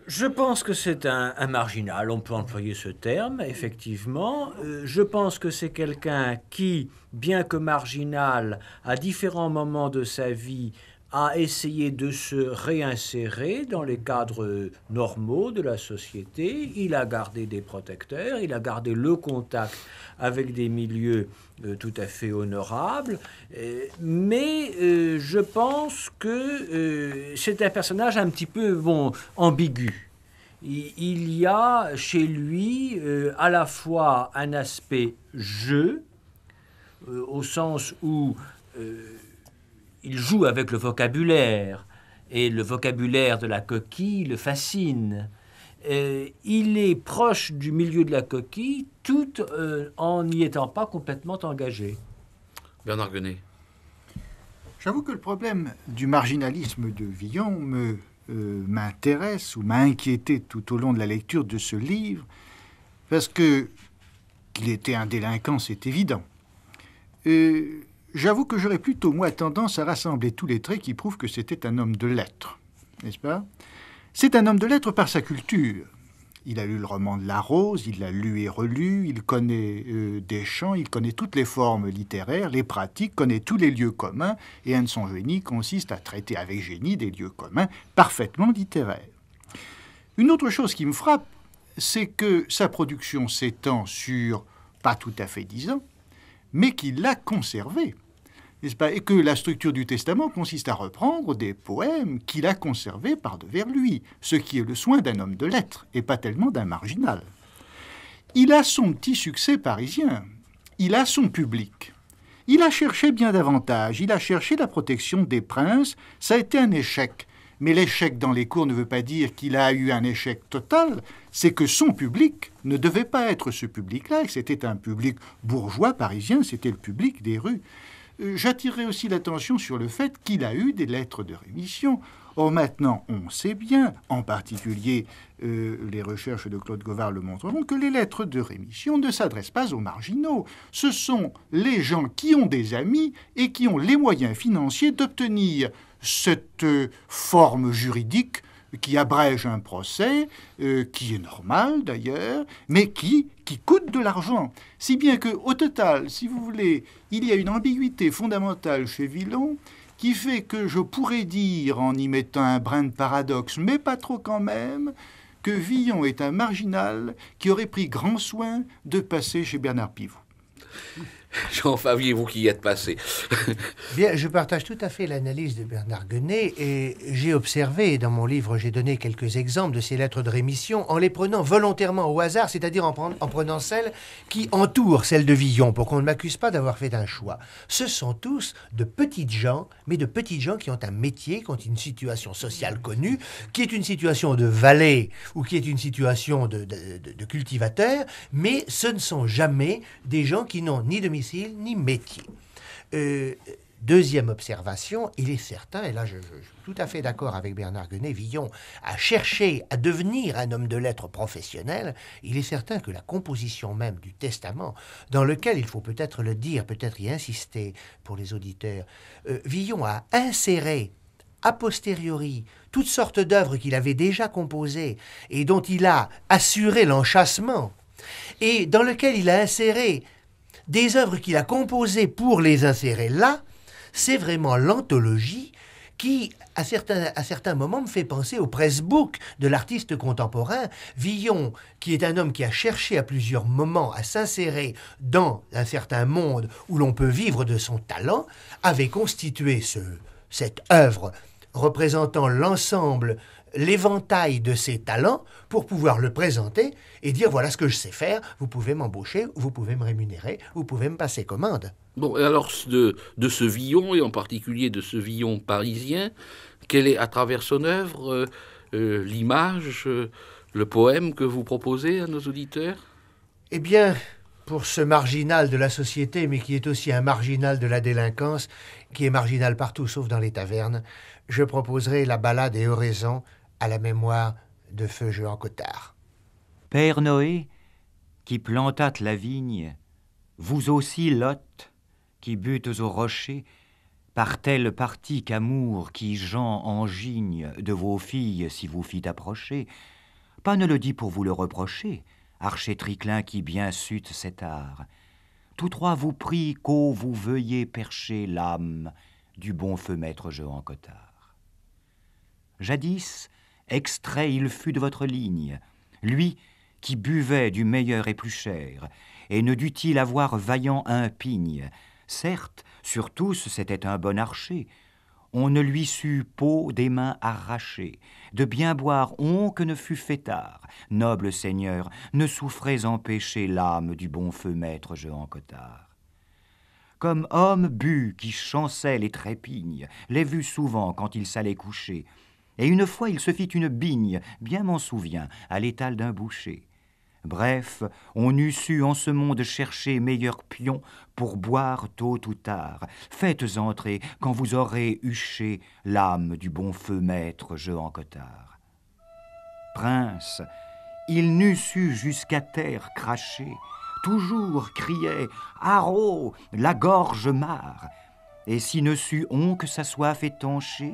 je pense que c'est un, marginal, on peut employer ce terme, effectivement. Euh, je pense que c'est quelqu'un qui, bien que marginal, à différents moments de sa vie, a essayé de se réinsérer dans les cadres normaux de la société. Il a gardé des protecteurs, il a gardé le contact avec des milieux euh, tout à fait honorables. Euh, mais euh, je pense que c'est un personnage un petit peu bon, ambigu. Il, y a chez lui à la fois un aspect jeu, au sens où il joue avec le vocabulaire, et le vocabulaire de la coquille le fascine. Euh, il est proche du milieu de la coquille tout euh, en n'y étant pas complètement engagé. Bernard Guenet. J'avoue que le problème du marginalisme de Villon me, euh, m'intéresse ou m'a inquiété tout au long de la lecture de ce livre, parce que qu'il était un délinquant, c'est évident j'avoue que j'aurais plutôt, moi, tendance à rassembler tous les traits qui prouvent que c'était un homme de lettres, n'est-ce pas C'est un homme de lettres par sa culture. Il a lu le roman de La Rose, il l'a lu et relu, il connaît euh, des chants, il connaît toutes les formes littéraires, les pratiques, connaît tous les lieux communs, et un de son génie consiste à traiter avec génie des lieux communs parfaitement littéraires. Une autre chose qui me frappe, c'est que sa production s'étend sur pas tout à fait dix ans, mais qu'il l'a conservée. Et que la structure du testament consiste à reprendre des poèmes qu'il a conservés par devers lui, ce qui est le soin d'un homme de lettres et pas tellement d'un marginal. Il a son petit succès parisien, il a son public. Il a cherché bien davantage, il a cherché la protection des princes, ça a été un échec. Mais l'échec dans les cours ne veut pas dire qu'il a eu un échec total, c'est que son public ne devait pas être ce public-là, c'était un public bourgeois parisien, c'était le public des rues. Euh, j'attirerai aussi l'attention sur le fait qu'il a eu des lettres de rémission. Or maintenant, on sait bien, en particulier euh, les recherches de Claude Govard le montreront, que les lettres de rémission ne s'adressent pas aux marginaux. Ce sont les gens qui ont des amis et qui ont les moyens financiers d'obtenir cette euh, forme juridique qui abrège un procès, euh, qui est normal d'ailleurs, mais qui, qui coûte de l'argent. Si bien que, au total, si vous voulez, il y a une ambiguïté fondamentale chez Villon qui fait que je pourrais dire, en y mettant un brin de paradoxe, mais pas trop quand même, que Villon est un marginal qui aurait pris grand soin de passer chez Bernard Pivot. Jean-Favier, vous qui y êtes passé. Bien, je partage tout à fait l'analyse de Bernard Guenet et j'ai observé, dans mon livre, j'ai donné quelques exemples de ces lettres de rémission en les prenant volontairement au hasard, c'est-à-dire en, en, prenant celles qui entourent celles de Villon pour qu'on ne m'accuse pas d'avoir fait un choix. Ce sont tous de petites gens, mais de petites gens qui ont un métier, qui ont une situation sociale connue, qui est une situation de valet ou qui est une situation de, de cultivateur, mais ce ne sont jamais des gens qui n'ont ni de ni métier. Euh, deuxième observation, il est certain, et là je, suis tout à fait d'accord avec Bernard Guenet-Villon, à chercher à devenir un homme de lettres professionnel, il est certain que la composition même du testament, dans lequel il faut peut-être le dire, peut-être y insister pour les auditeurs, euh, Villon a inséré a posteriori toutes sortes d'œuvres qu'il avait déjà composées et dont il a assuré l'enchassement, et dans lequel il a inséré des œuvres qu'il a composées pour les insérer là, c'est vraiment l'anthologie qui, à certains, à certains moments, me fait penser au pressbook de l'artiste contemporain, Villon, qui est un homme qui a cherché à plusieurs moments à s'insérer dans un certain monde où l'on peut vivre de son talent, avait constitué ce, cette œuvre représentant l'ensemble l'éventail de ses talents pour pouvoir le présenter et dire voilà ce que je sais faire, vous pouvez m'embaucher, vous pouvez me rémunérer, vous pouvez me passer commande. Bon, et alors de, ce Villon, et en particulier de ce Villon parisien, quelle est à travers son œuvre euh, euh, l'image, euh, le poème que vous proposez à nos auditeurs Eh bien, pour ce marginal de la société, mais qui est aussi un marginal de la délinquance, qui est marginal partout sauf dans les tavernes, je proposerai la balade et oraison à la mémoire de Feu Jean Cotard. Père Noé, qui plantâtes la vigne, vous aussi, Lot, qui butes au rocher, par telle partie qu'amour qui Jean gigne de vos filles si vous fit approcher, pas ne le dit pour vous le reprocher, triclin qui bien sut cet art. Tous trois vous prie qu'au vous veuillez percher l'âme du bon feu maître Jehan Cotard. Jadis, extrait il fut de votre ligne, lui qui buvait du meilleur et plus cher, et ne dut-il avoir vaillant un pigne Certes, sur tous c'était un bon archer. On ne lui sut peau des mains arrachées, de bien boire on que ne fut tard, Noble seigneur, ne souffrez empêcher l'âme du bon feu maître Jehan Cotard comme homme bu qui chancelle et trépigne, les vu souvent quand il s'allait coucher, et une fois, il se fit une bigne, bien m'en souviens, à l'étal d'un boucher. Bref, on eût su en ce monde chercher meilleur pion pour boire tôt ou tard. Faites entrer quand vous aurez huché l'âme du bon feu maître Jehan Cotard. Prince, il n'eût su jusqu'à terre cracher, toujours criait Haro, la gorge marre. Et si ne sut on que sa soif étanchée,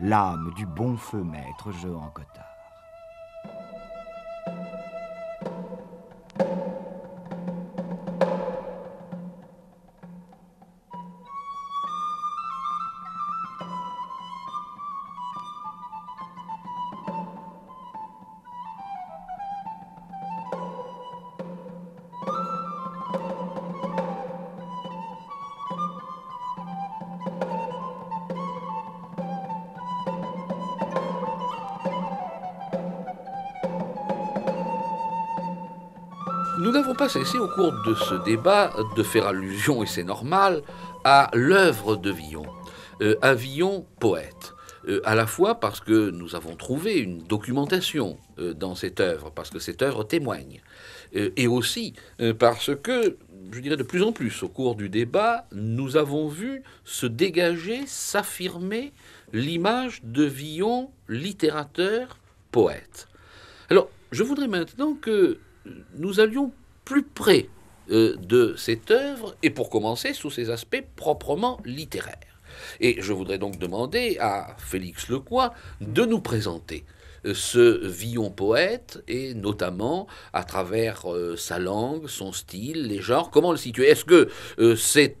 l'âme du bon feu maître Jean Cotta. C'est au cours de ce débat de faire allusion, et c'est normal, à l'œuvre de Villon. à euh, Villon, poète. Euh, à la fois parce que nous avons trouvé une documentation euh, dans cette œuvre, parce que cette œuvre témoigne, et aussi parce que, je dirais de plus en plus, au cours du débat, nous avons vu se dégager, s'affirmer l'image de Villon, littérateur, poète. Alors, je voudrais maintenant que nous allions plus près euh, de cette œuvre, et pour commencer sous ses aspects proprement littéraires. Et je voudrais donc demander à Félix Lecoy de nous présenter euh, ce Villon poète, et notamment à travers euh, sa langue, son style, les genres, comment le situer Est-ce que euh, c'est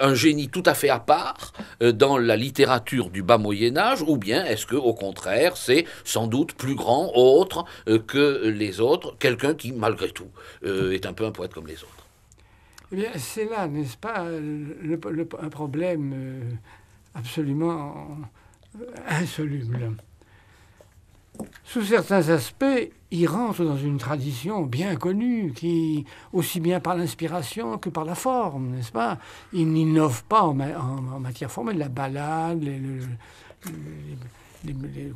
un génie tout à fait à part dans la littérature du bas Moyen Âge, ou bien est-ce que au contraire c'est sans doute plus grand, autre que les autres, quelqu'un qui malgré tout est un peu un poète comme les autres eh c'est là, n'est-ce pas, un problème absolument insoluble sous certains aspects, il rentre dans une tradition bien connue, qui, aussi bien par l'inspiration que par la forme, n'est-ce pas Il n'innove pas en, matière formelle, la balade, les,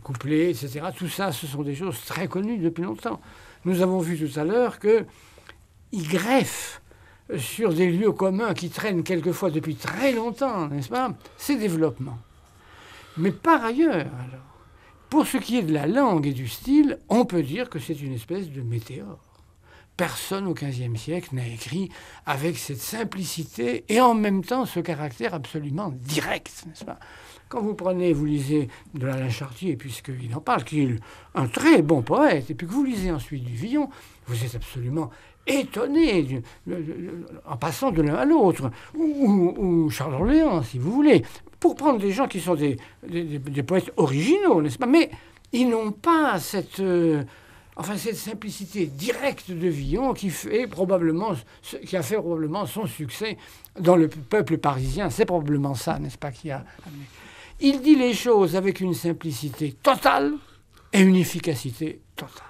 couplets, etc. Tout ça, ce sont des choses très connues depuis longtemps. Nous avons vu tout à l'heure que il greffe sur des lieux communs qui traînent quelquefois depuis très longtemps, n'est-ce pas, ces développements. Mais par ailleurs, alors, pour ce qui est de la langue et du style, on peut dire que c'est une espèce de météore. Personne au XVe siècle n'a écrit avec cette simplicité et en même temps ce caractère absolument direct, n'est-ce pas Quand vous prenez, vous lisez de l'Alain Chartier, puisqu'il en parle, qui est un très bon poète, et puis que vous lisez ensuite du Villon, vous êtes absolument étonné en passant de l'un à l'autre, ou, Charles Orléans, si vous voulez pour prendre des gens qui sont des, des, poètes originaux, n'est-ce pas Mais ils n'ont pas cette, euh, enfin, cette simplicité directe de Villon qui, fait probablement, qui a fait probablement son succès dans le peuple parisien. C'est probablement ça, n'est-ce pas, qui a Il dit les choses avec une simplicité totale et une efficacité totale.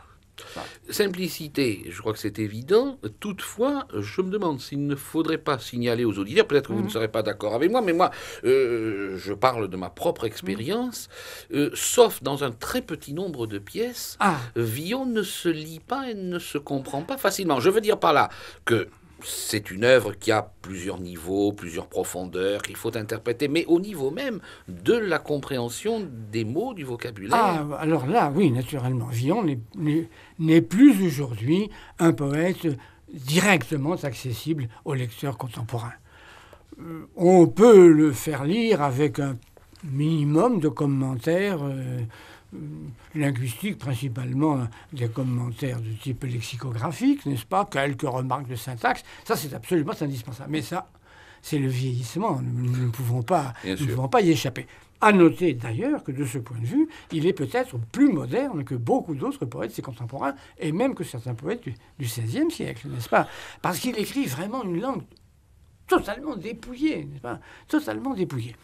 Simplicité, je crois que c'est évident. Toutefois, je me demande s'il ne faudrait pas signaler aux auditeurs, peut-être que vous ne mm. serez pas d'accord avec moi, mais moi, euh, je parle de ma propre expérience, mm. euh, sauf dans un très petit nombre de pièces, ah. Villon ne se lit pas et ne se comprend pas facilement. Je veux dire par là que c'est une œuvre qui a plusieurs niveaux, plusieurs profondeurs qu'il faut interpréter, mais au niveau même de la compréhension des mots, du vocabulaire. Ah, alors là, oui, naturellement, Villon n'est n'est plus aujourd'hui un poète directement accessible aux lecteurs contemporains. Euh, on peut le faire lire avec un minimum de commentaires euh, euh, linguistiques, principalement hein, des commentaires de type lexicographique, n'est-ce pas Quelques remarques de syntaxe, ça c'est absolument indispensable. Mais ça, c'est le vieillissement, nous ne pouvons pas, nous ne pouvons pas y échapper. À noter d'ailleurs que de ce point de vue, il est peut-être plus moderne que beaucoup d'autres poètes ses contemporains, et même que certains poètes du, XVIe siècle, n'est-ce pas Parce qu'il écrit vraiment une langue totalement dépouillée, n'est-ce pas Totalement dépouillée.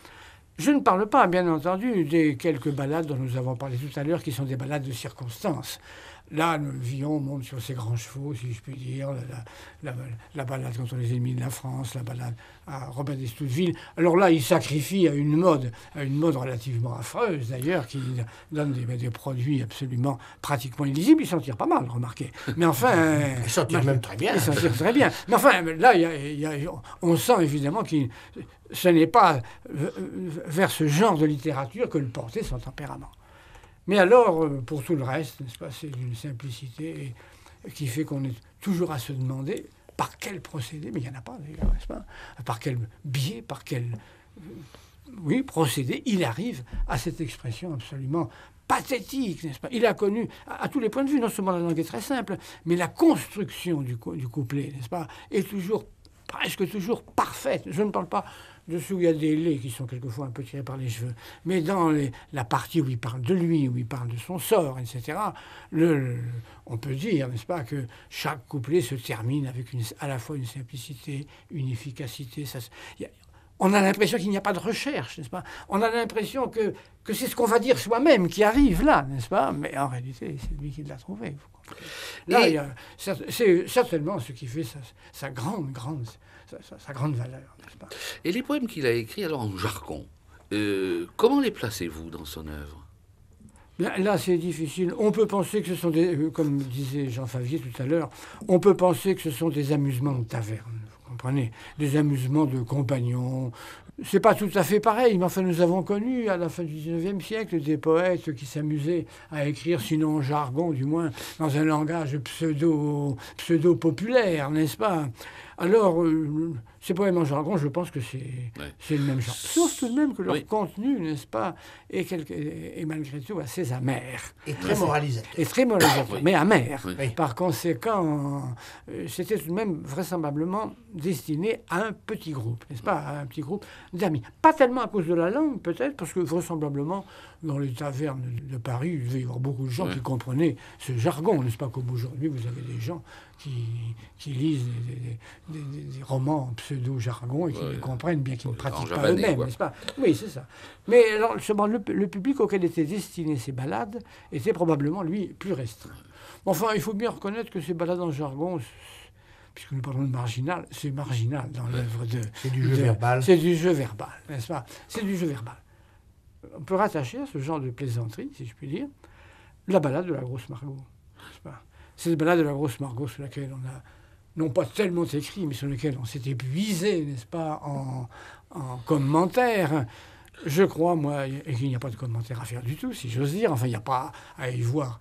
Je ne parle pas, bien entendu, des quelques balades dont nous avons parlé tout à l'heure, qui sont des balades de circonstances. Là, Villon monte sur ses grands chevaux, si je puis dire, la, balade contre les ennemis de la France, la balade à Robert d'Estouteville. Alors là, il sacrifie à une mode, à une mode relativement affreuse d'ailleurs, qui donne des, produits absolument pratiquement illisibles. Il s'en tire pas mal, remarquez. Mais enfin. il s'en tire même très bien. Il s'en très bien. Mais enfin, là, on sent évidemment que ce n'est pas euh, euh, vers ce genre de littérature que le portait son tempérament. Mais alors, euh, pour tout le reste, n'est-ce pas, c'est une simplicité qui fait qu'on est toujours à se demander par quel procédé, mais il n'y en a pas d'ailleurs, n'est-ce pas Par quel biais, par quel euh, oui, procédé, il arrive à cette expression absolument pathétique, n'est-ce pas Il a connu, à, tous les points de vue, non seulement la langue est très simple, mais la construction du, du couplet, n'est-ce pas, est toujours, presque toujours parfaite. Je ne parle pas Dessous, il y a des laits qui sont quelquefois un peu tirés par les cheveux. Mais dans la partie où il parle de lui, où il parle de son sort, etc., le, on peut dire, n'est-ce pas, que chaque couplet se termine avec une, à la fois une simplicité, une efficacité. Ça, on a l'impression qu'il n'y a pas de recherche, n'est-ce pas On a l'impression que, que c'est ce qu'on va dire soi-même qui arrive là, n'est-ce pas Mais en réalité, c'est lui qui l'a trouvé. Là, c'est certainement ce qui fait sa, sa grande, grande sa, grande valeur, n'est-ce pas Et les poèmes qu'il a écrits alors en jargon, euh, comment les placez-vous dans son œuvre là, c'est difficile. On peut penser que ce sont des, euh, comme disait Jean Favier tout à l'heure, on peut penser que ce sont des amusements de taverne. Vous comprenez Des amusements de compagnons, c'est pas tout à fait pareil, mais enfin nous avons connu à la fin du XIXe siècle des poètes qui s'amusaient à écrire, sinon en jargon, du moins dans un langage pseudo, pseudo populaire, n'est-ce pas Alors, euh, ces poèmes en jargon, je pense que c'est c'est le même genre. Sauf tout de même que leur contenu, n'est-ce pas, est, malgré tout assez amer. Et très moralisé, Et très moralisateur, mais amer. Par conséquent, euh, c'était tout de même vraisemblablement destiné à un petit groupe, n'est-ce pas, un petit groupe d'amis. Pas tellement à cause de la langue, peut-être, parce que vraisemblablement, dans les tavernes de Paris, il devait y avoir beaucoup de gens qui comprenaient ce jargon. N'est-ce pas comme aujourd'hui, vous avez des gens qui, lisent des, des, des, romans pseudo-jargon et qui les comprennent, bien qu'ils ne pratiquent pas eux-mêmes, n'est-ce pas Oui, c'est ça. Mais alors, le, le public auquel étaient destinées ces balades était probablement, lui, plus restreint. Enfin, il faut bien reconnaître que ces balades en jargon puisque nous parlons de marginal, c'est marginal dans l'œuvre de. C'est du jeu verbal. C'est du jeu verbal, n'est-ce pas C'est du jeu verbal on peut rattacher à ce genre de plaisanterie, si je puis dire, la balade de la grosse Margot. Cette balade de la grosse Margot sur laquelle on a, non pas tellement écrit, mais sur laquelle on s'est épuisé, n'est-ce pas, en, en commentaires. Je crois, moi, qu'il n'y a pas de commentaire à faire du tout, si j'ose dire. Enfin, il n'y a pas à y voir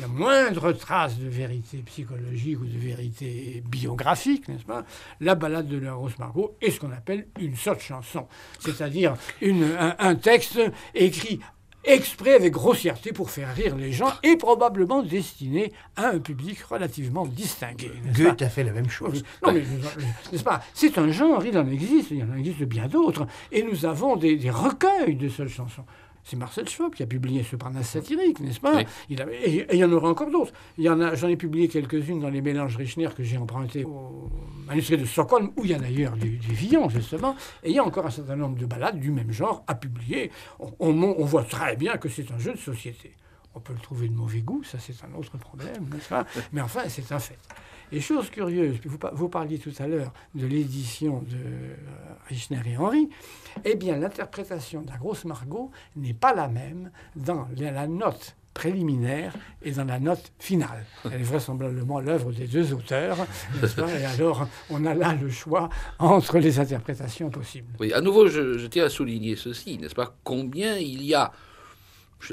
la, moindre trace de vérité psychologique ou de vérité biographique, n'est-ce pas La balade de la Rose Margot est ce qu'on appelle une de chanson, c'est-à-dire un texte écrit exprès avec grossièreté pour faire rire les gens et probablement destiné à un public relativement distingué. Euh, Goethe a fait la même chose. Non, mais, euh, euh, n'est-ce pas C'est un genre, il en existe, il en existe bien d'autres. Et nous avons des recueils de seules chansons c'est Marcel Schwab qui a publié ce Parnasse satirique, n'est-ce pas il et, il y en aura encore d'autres. J'en ai publié quelques-unes dans les mélanges Richner que j'ai emprunté au manuscrit de Stockholm, où il y en a d'ailleurs du, du justement. Et il y a encore un certain nombre de balades du même genre à publier. on, on voit très bien que c'est un jeu de société. On peut le trouver de mauvais goût, ça c'est un autre problème, n'est-ce pas Mais enfin, c'est un fait. Et chose curieuse, vous, parliez tout à l'heure de l'édition de Richner euh, et Henry, eh bien l'interprétation de la grosse Margot n'est pas la même dans la note préliminaire et dans la note finale. Elle est vraisemblablement l'œuvre des deux auteurs, pas Et alors, on a là le choix entre les interprétations possibles. Oui, à nouveau, je, je tiens à souligner ceci, n'est-ce pas Combien il y a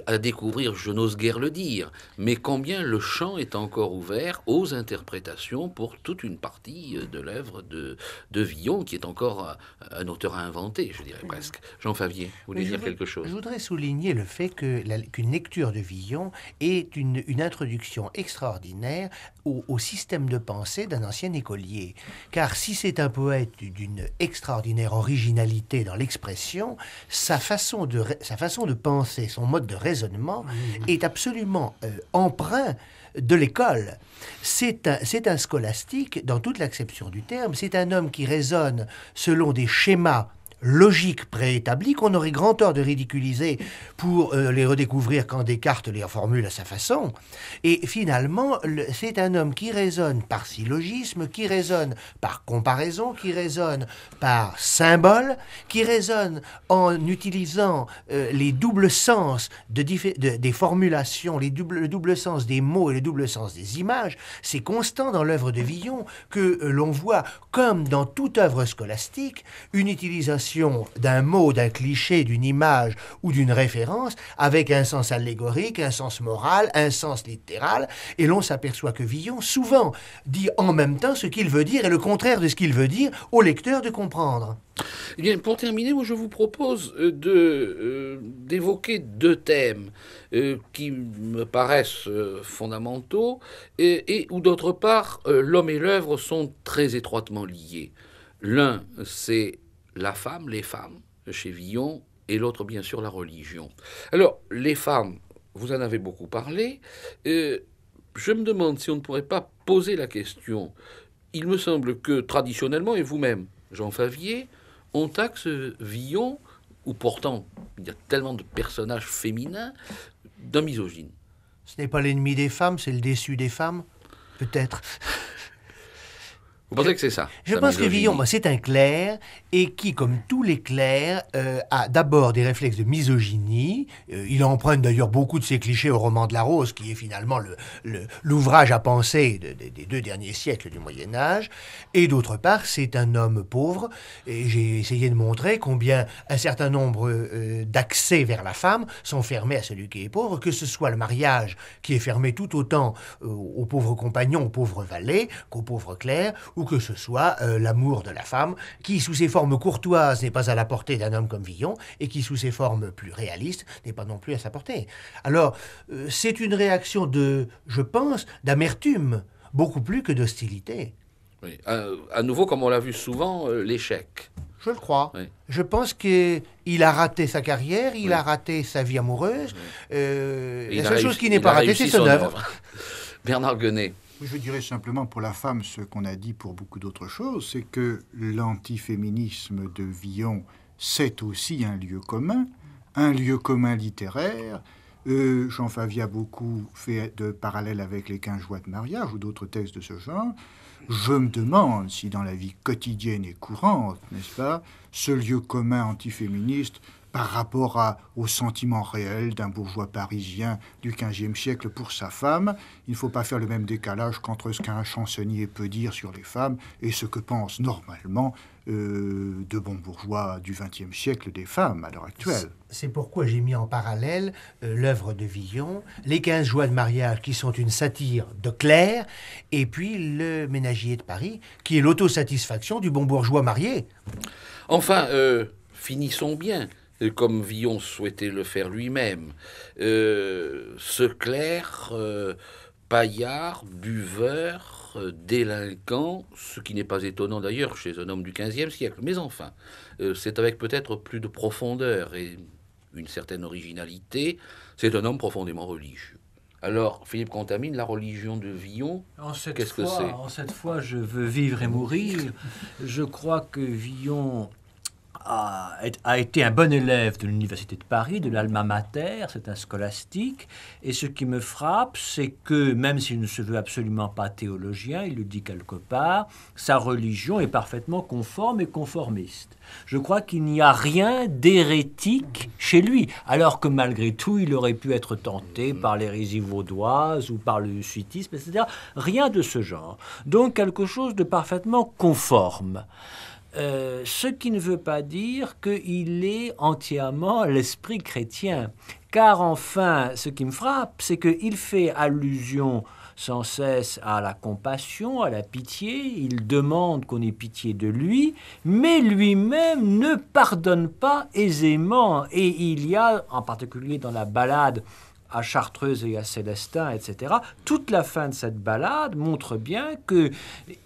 à découvrir, je n'ose guère le dire, mais combien le champ est encore ouvert aux interprétations pour toute une partie euh, de l'œuvre de, de Villon, qui est encore euh, un auteur à inventer, je dirais presque. Jean Favier, vous voulez dire quelque chose Je voudrais souligner le fait que qu'une lecture de Villon est une, une introduction extraordinaire au, au, système de pensée d'un ancien écolier. Car si c'est un poète d'une extraordinaire originalité dans l'expression, sa façon de sa façon de penser, son mode de raisonnement est absolument euh, emprunt de l'école. C'est un, un, scolastique, dans toute l'acception du terme, c'est un homme qui raisonne selon des schémas logique préétablie qu'on aurait grand tort de ridiculiser pour euh, les redécouvrir quand Descartes les formule à sa façon. Et finalement, c'est un homme qui raisonne par syllogisme, qui raisonne par comparaison, qui raisonne par symbole, qui raisonne en utilisant euh, les doubles sens de des formulations, les doubles, le double sens des mots et le double sens des images. C'est constant dans l'œuvre de Villon que euh, l'on voit, comme dans toute œuvre scolastique, une utilisation d'un mot, d'un cliché, d'une image ou d'une référence avec un sens allégorique, un sens moral, un sens littéral, et l'on s'aperçoit que Villon souvent dit en même temps ce qu'il veut dire et le contraire de ce qu'il veut dire au lecteur de comprendre. Eh bien, pour terminer, je vous propose euh, de euh, d'évoquer deux thèmes euh, qui me paraissent fondamentaux et, et où d'autre part l'homme et l'œuvre sont très étroitement liés. L'un, c'est la femme, les femmes, chez Villon, et l'autre, bien sûr, la religion. Alors, les femmes, vous en avez beaucoup parlé. Euh, je me demande si on ne pourrait pas poser la question. Il me semble que traditionnellement, et vous-même, Jean Favier, on taxe Villon, ou pourtant, il y a tellement de personnages féminins, d'un misogyne. Ce n'est pas l'ennemi des femmes, c'est le déçu des femmes, peut-être. Vous pensez que c'est ça Je pense que Villon, c'est un clerc et qui, comme tous les clercs, euh, a d'abord des réflexes de misogynie. Euh, il emprunte d'ailleurs beaucoup de ses clichés au roman de la Rose, qui est finalement l'ouvrage à penser des deux derniers siècles du Moyen Âge. Et d'autre part, c'est un homme pauvre. Et j'ai essayé de montrer combien un certain nombre euh, d'accès vers la femme sont fermés à celui qui est pauvre, que ce soit le mariage qui est fermé tout autant aux pauvres compagnons, aux pauvres valets qu'aux pauvres clercs ou que ce soit euh, l'amour de la femme, qui sous ses formes courtoises n'est pas à la portée d'un homme comme Villon, et qui sous ses formes plus réalistes n'est pas non plus à sa portée. Alors, euh, c'est une réaction de, je pense, d'amertume, beaucoup plus que d'hostilité. Oui. À, nouveau, comme on l'a vu souvent, euh, l'échec. Je le crois. Je pense qu'il a raté sa carrière, il a raté sa vie amoureuse. la seule chose qui n'est pas ratée, c'est son œuvre. Bernard Guenet. Je dirais simplement pour la femme ce qu'on a dit pour beaucoup d'autres choses, c'est que l'antiféminisme de Villon, c'est aussi un lieu commun, un lieu commun littéraire. Euh, Jean Favia beaucoup fait de parallèles avec les quinze joies de mariage ou d'autres textes de ce genre. Je me demande si dans la vie quotidienne et courante, n'est-ce pas, ce lieu commun antiféministe par rapport à, au sentiment réel d'un bourgeois parisien du XVe siècle pour sa femme. Il ne faut pas faire le même décalage qu'entre ce qu'un chansonnier peut dire sur les femmes et ce que pensent normalement euh, de bons bourgeois du XXe siècle des femmes à l'heure actuelle. C'est pourquoi j'ai mis en parallèle euh, l'œuvre de Villon, Les 15 joies de mariage qui sont une satire de Claire, et puis Le ménagier de Paris qui est l'autosatisfaction du bon bourgeois marié. Enfin, euh, finissons bien. Euh, comme Villon souhaitait le faire lui-même. ce euh, clerc, euh, paillard, buveur, délinquant, ce qui n'est pas étonnant d'ailleurs chez un homme du XVe siècle, mais enfin, c'est avec peut-être plus de profondeur et une certaine originalité, c'est un homme profondément religieux. Alors, Philippe Contamine, la religion de Villon, qu'est-ce que c'est En cette fois, je veux vivre et mourir. Je crois que Villon a, été un bon élève de l'Université de Paris, de l'Alma Mater, c'est un scolastique. Et ce qui me frappe, c'est que même s'il ne se veut absolument pas théologien, il le dit quelque part, sa religion est parfaitement conforme et conformiste. Je crois qu'il n'y a rien d'hérétique chez lui, alors que malgré tout, il aurait pu être tenté mm-hmm. par l'hérésie vaudoise ou par le à etc. Rien de ce genre. Donc quelque chose de parfaitement conforme. Euh, ce qui ne veut pas dire qu'il est entièrement l'esprit chrétien. Car enfin, ce qui me frappe, c'est qu'il fait allusion sans cesse à la compassion, à la pitié, il demande qu'on ait pitié de lui, mais lui-même ne pardonne pas aisément. Et il y a, en particulier dans la balade à Chartreuse et à Célestin, etc., toute la fin de cette balade montre bien que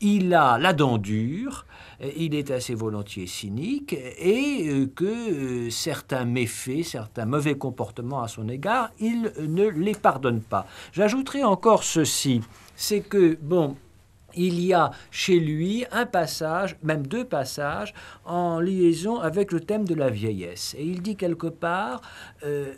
il a la dent dure, il est assez volontiers cynique et euh, que euh, certains méfaits, certains mauvais comportements à son égard, il ne les pardonne pas. J'ajouterai encore ceci, c'est que, bon, il y a chez lui un passage, même deux passages, en liaison avec le thème de la vieillesse. Et il dit quelque part, euh,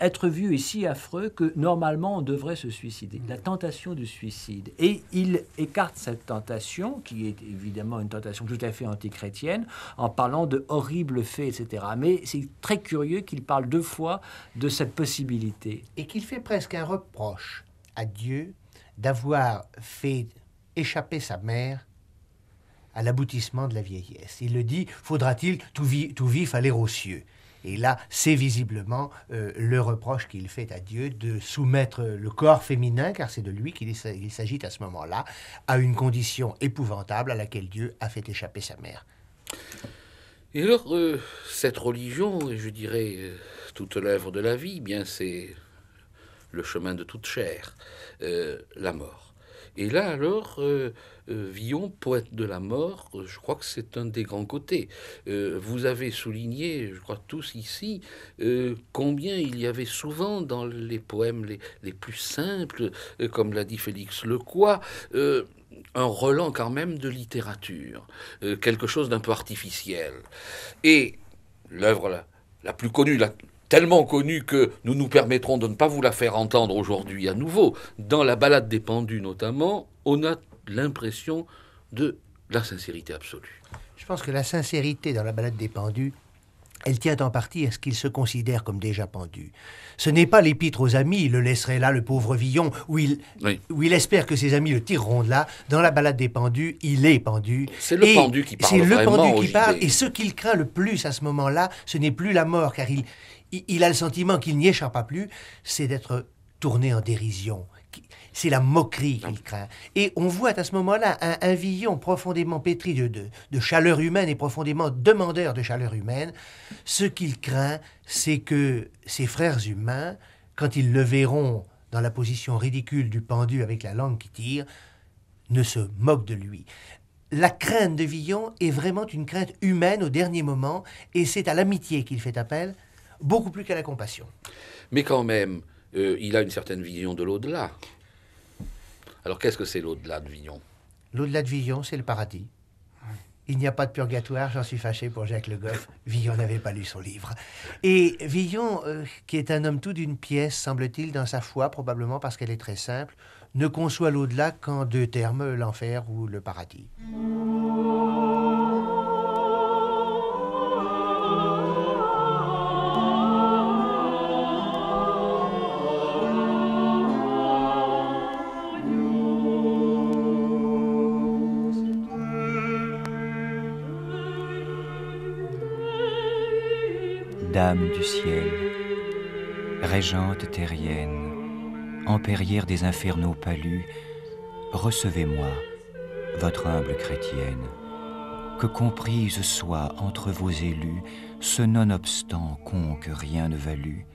être vu est si affreux que normalement on devrait se suicider. La tentation du suicide. Et il écarte cette tentation, qui est évidemment une tentation tout à fait antichrétienne, en parlant de horribles faits, etc. Mais c'est très curieux qu'il parle deux fois de cette possibilité. Et qu'il fait presque un reproche à Dieu d'avoir fait échapper sa mère à l'aboutissement de la vieillesse. Il le dit, faudra-t-il tout, tout vif aller aux cieux et là, c'est visiblement euh, le reproche qu'il fait à Dieu de soumettre le corps féminin, car c'est de lui qu'il s'agit à ce moment-là, à une condition épouvantable à laquelle Dieu a fait échapper sa mère. Et alors, euh, cette religion, je dirais, euh, toute l'œuvre de la vie, eh bien c'est le chemin de toute chair, la mort. Et là, alors, euh, euh, Villon, poète de la mort, euh, je crois que c'est un des grands côtés. vous avez souligné, je crois tous ici, combien il y avait souvent dans les poèmes les, plus simples, comme l'a dit Félix Lecoy, un relent quand même de littérature, quelque chose d'un peu artificiel. Et l'œuvre la, la plus connue, la, tellement connue que nous nous permettrons de ne pas vous la faire entendre aujourd'hui à nouveau. Dans la balade des pendus notamment, on a l'impression de la sincérité absolue. Je pense que la sincérité dans la balade des pendus, elle tient en partie à ce qu'il se considère comme déjà pendu. Ce n'est pas l'épître aux amis, il le laisserait là, le pauvre Villon, où il, où il espère que ses amis le tireront de là. Dans la balade des pendus, il est pendu. C'est le pendu qui parle. C'est le pendu qui parle. Et ce qu'il craint le plus à ce moment-là, ce n'est plus la mort, car il, il a le sentiment qu'il n'y échappe pas plus, c'est d'être tourné en dérision. C'est la moquerie qu'il craint. Et on voit à ce moment-là un, villon profondément pétri de, chaleur humaine et profondément demandeur de chaleur humaine. Ce qu'il craint, c'est que ses frères humains, quand ils le verront dans la position ridicule du pendu avec la langue qui tire, ne se moquent de lui. La crainte de Villon est vraiment une crainte humaine au dernier moment, et c'est à l'amitié qu'il fait appel, beaucoup plus qu'à la compassion. Mais quand même, euh, il a une certaine vision de l'au-delà. Alors qu'est-ce que c'est l'au-delà de Villon L'au-delà de Villon, c'est le paradis. Il n'y a pas de purgatoire, j'en suis fâché pour Jacques Le Goff. Villon n'avait pas lu son livre. Et Villon, euh, qui est un homme tout d'une pièce, semble-t-il, dans sa foi, probablement parce qu'elle est très simple, ne conçoit l'au-delà qu'en deux termes, l'enfer ou le paradis. du ciel, régente terrienne, Empérière des infernaux palus, recevez-moi, votre humble chrétienne, que comprise soit entre vos élus ce nonobstant que rien ne valut.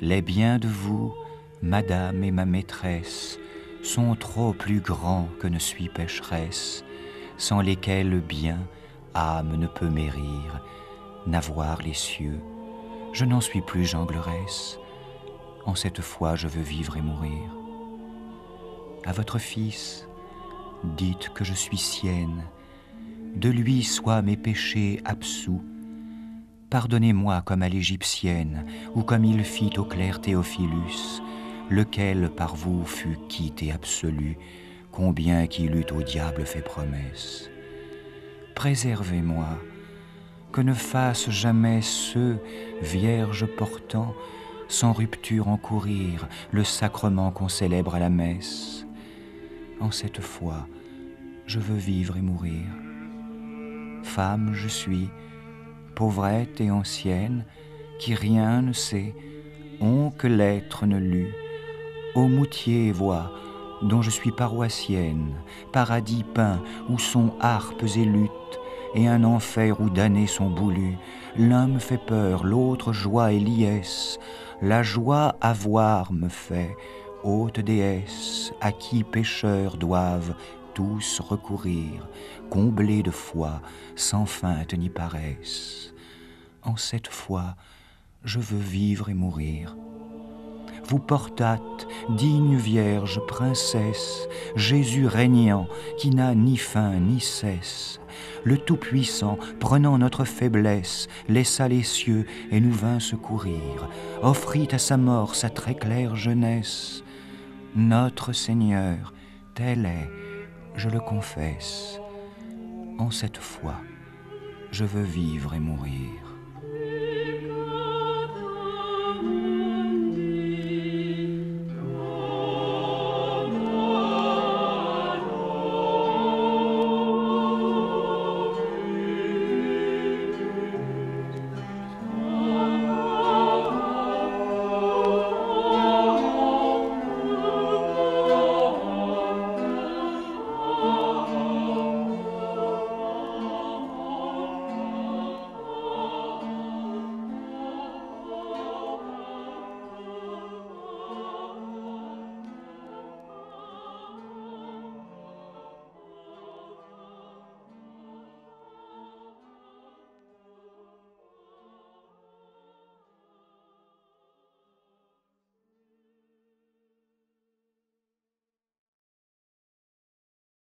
Les biens de vous, madame et ma maîtresse, sont trop plus grands que ne suis pécheresse, sans lesquels bien âme ne peut mérir, n'avoir les cieux. Je n'en suis plus Jangleresse. En cette foi, je veux vivre et mourir. À votre fils, dites que je suis sienne. De lui soient mes péchés absous. Pardonnez-moi comme à l'Égyptienne, ou comme il fit au clerc Théophilus, lequel par vous fut quitte et absolu, combien qu'il eût au diable fait promesse. Préservez-moi, que ne fassent jamais ceux, vierges portant, sans rupture encourir le sacrement qu'on célèbre à la messe. En cette foi, je veux vivre et mourir. Femme je suis, pauvrette et ancienne, qui rien ne sait, on que l'être ne lut, au moutier voix, dont je suis paroissienne, paradis peint, où sont harpes et luttes, et un enfer où damnés sont boulus. L'un me fait peur, l'autre joie et liesse. La joie à voir me fait, haute déesse, à qui pécheurs doivent tous recourir, comblés de foi, sans feinte ni paresse. En cette foi, je veux vivre et mourir. Vous portâtes, digne Vierge, princesse, Jésus régnant, qui n'a ni fin ni cesse, le Tout-Puissant, prenant notre faiblesse, laissa les cieux et nous vint secourir, offrit à sa mort sa très claire jeunesse. Notre Seigneur, tel est, je le confesse. En cette foi, je veux vivre et mourir.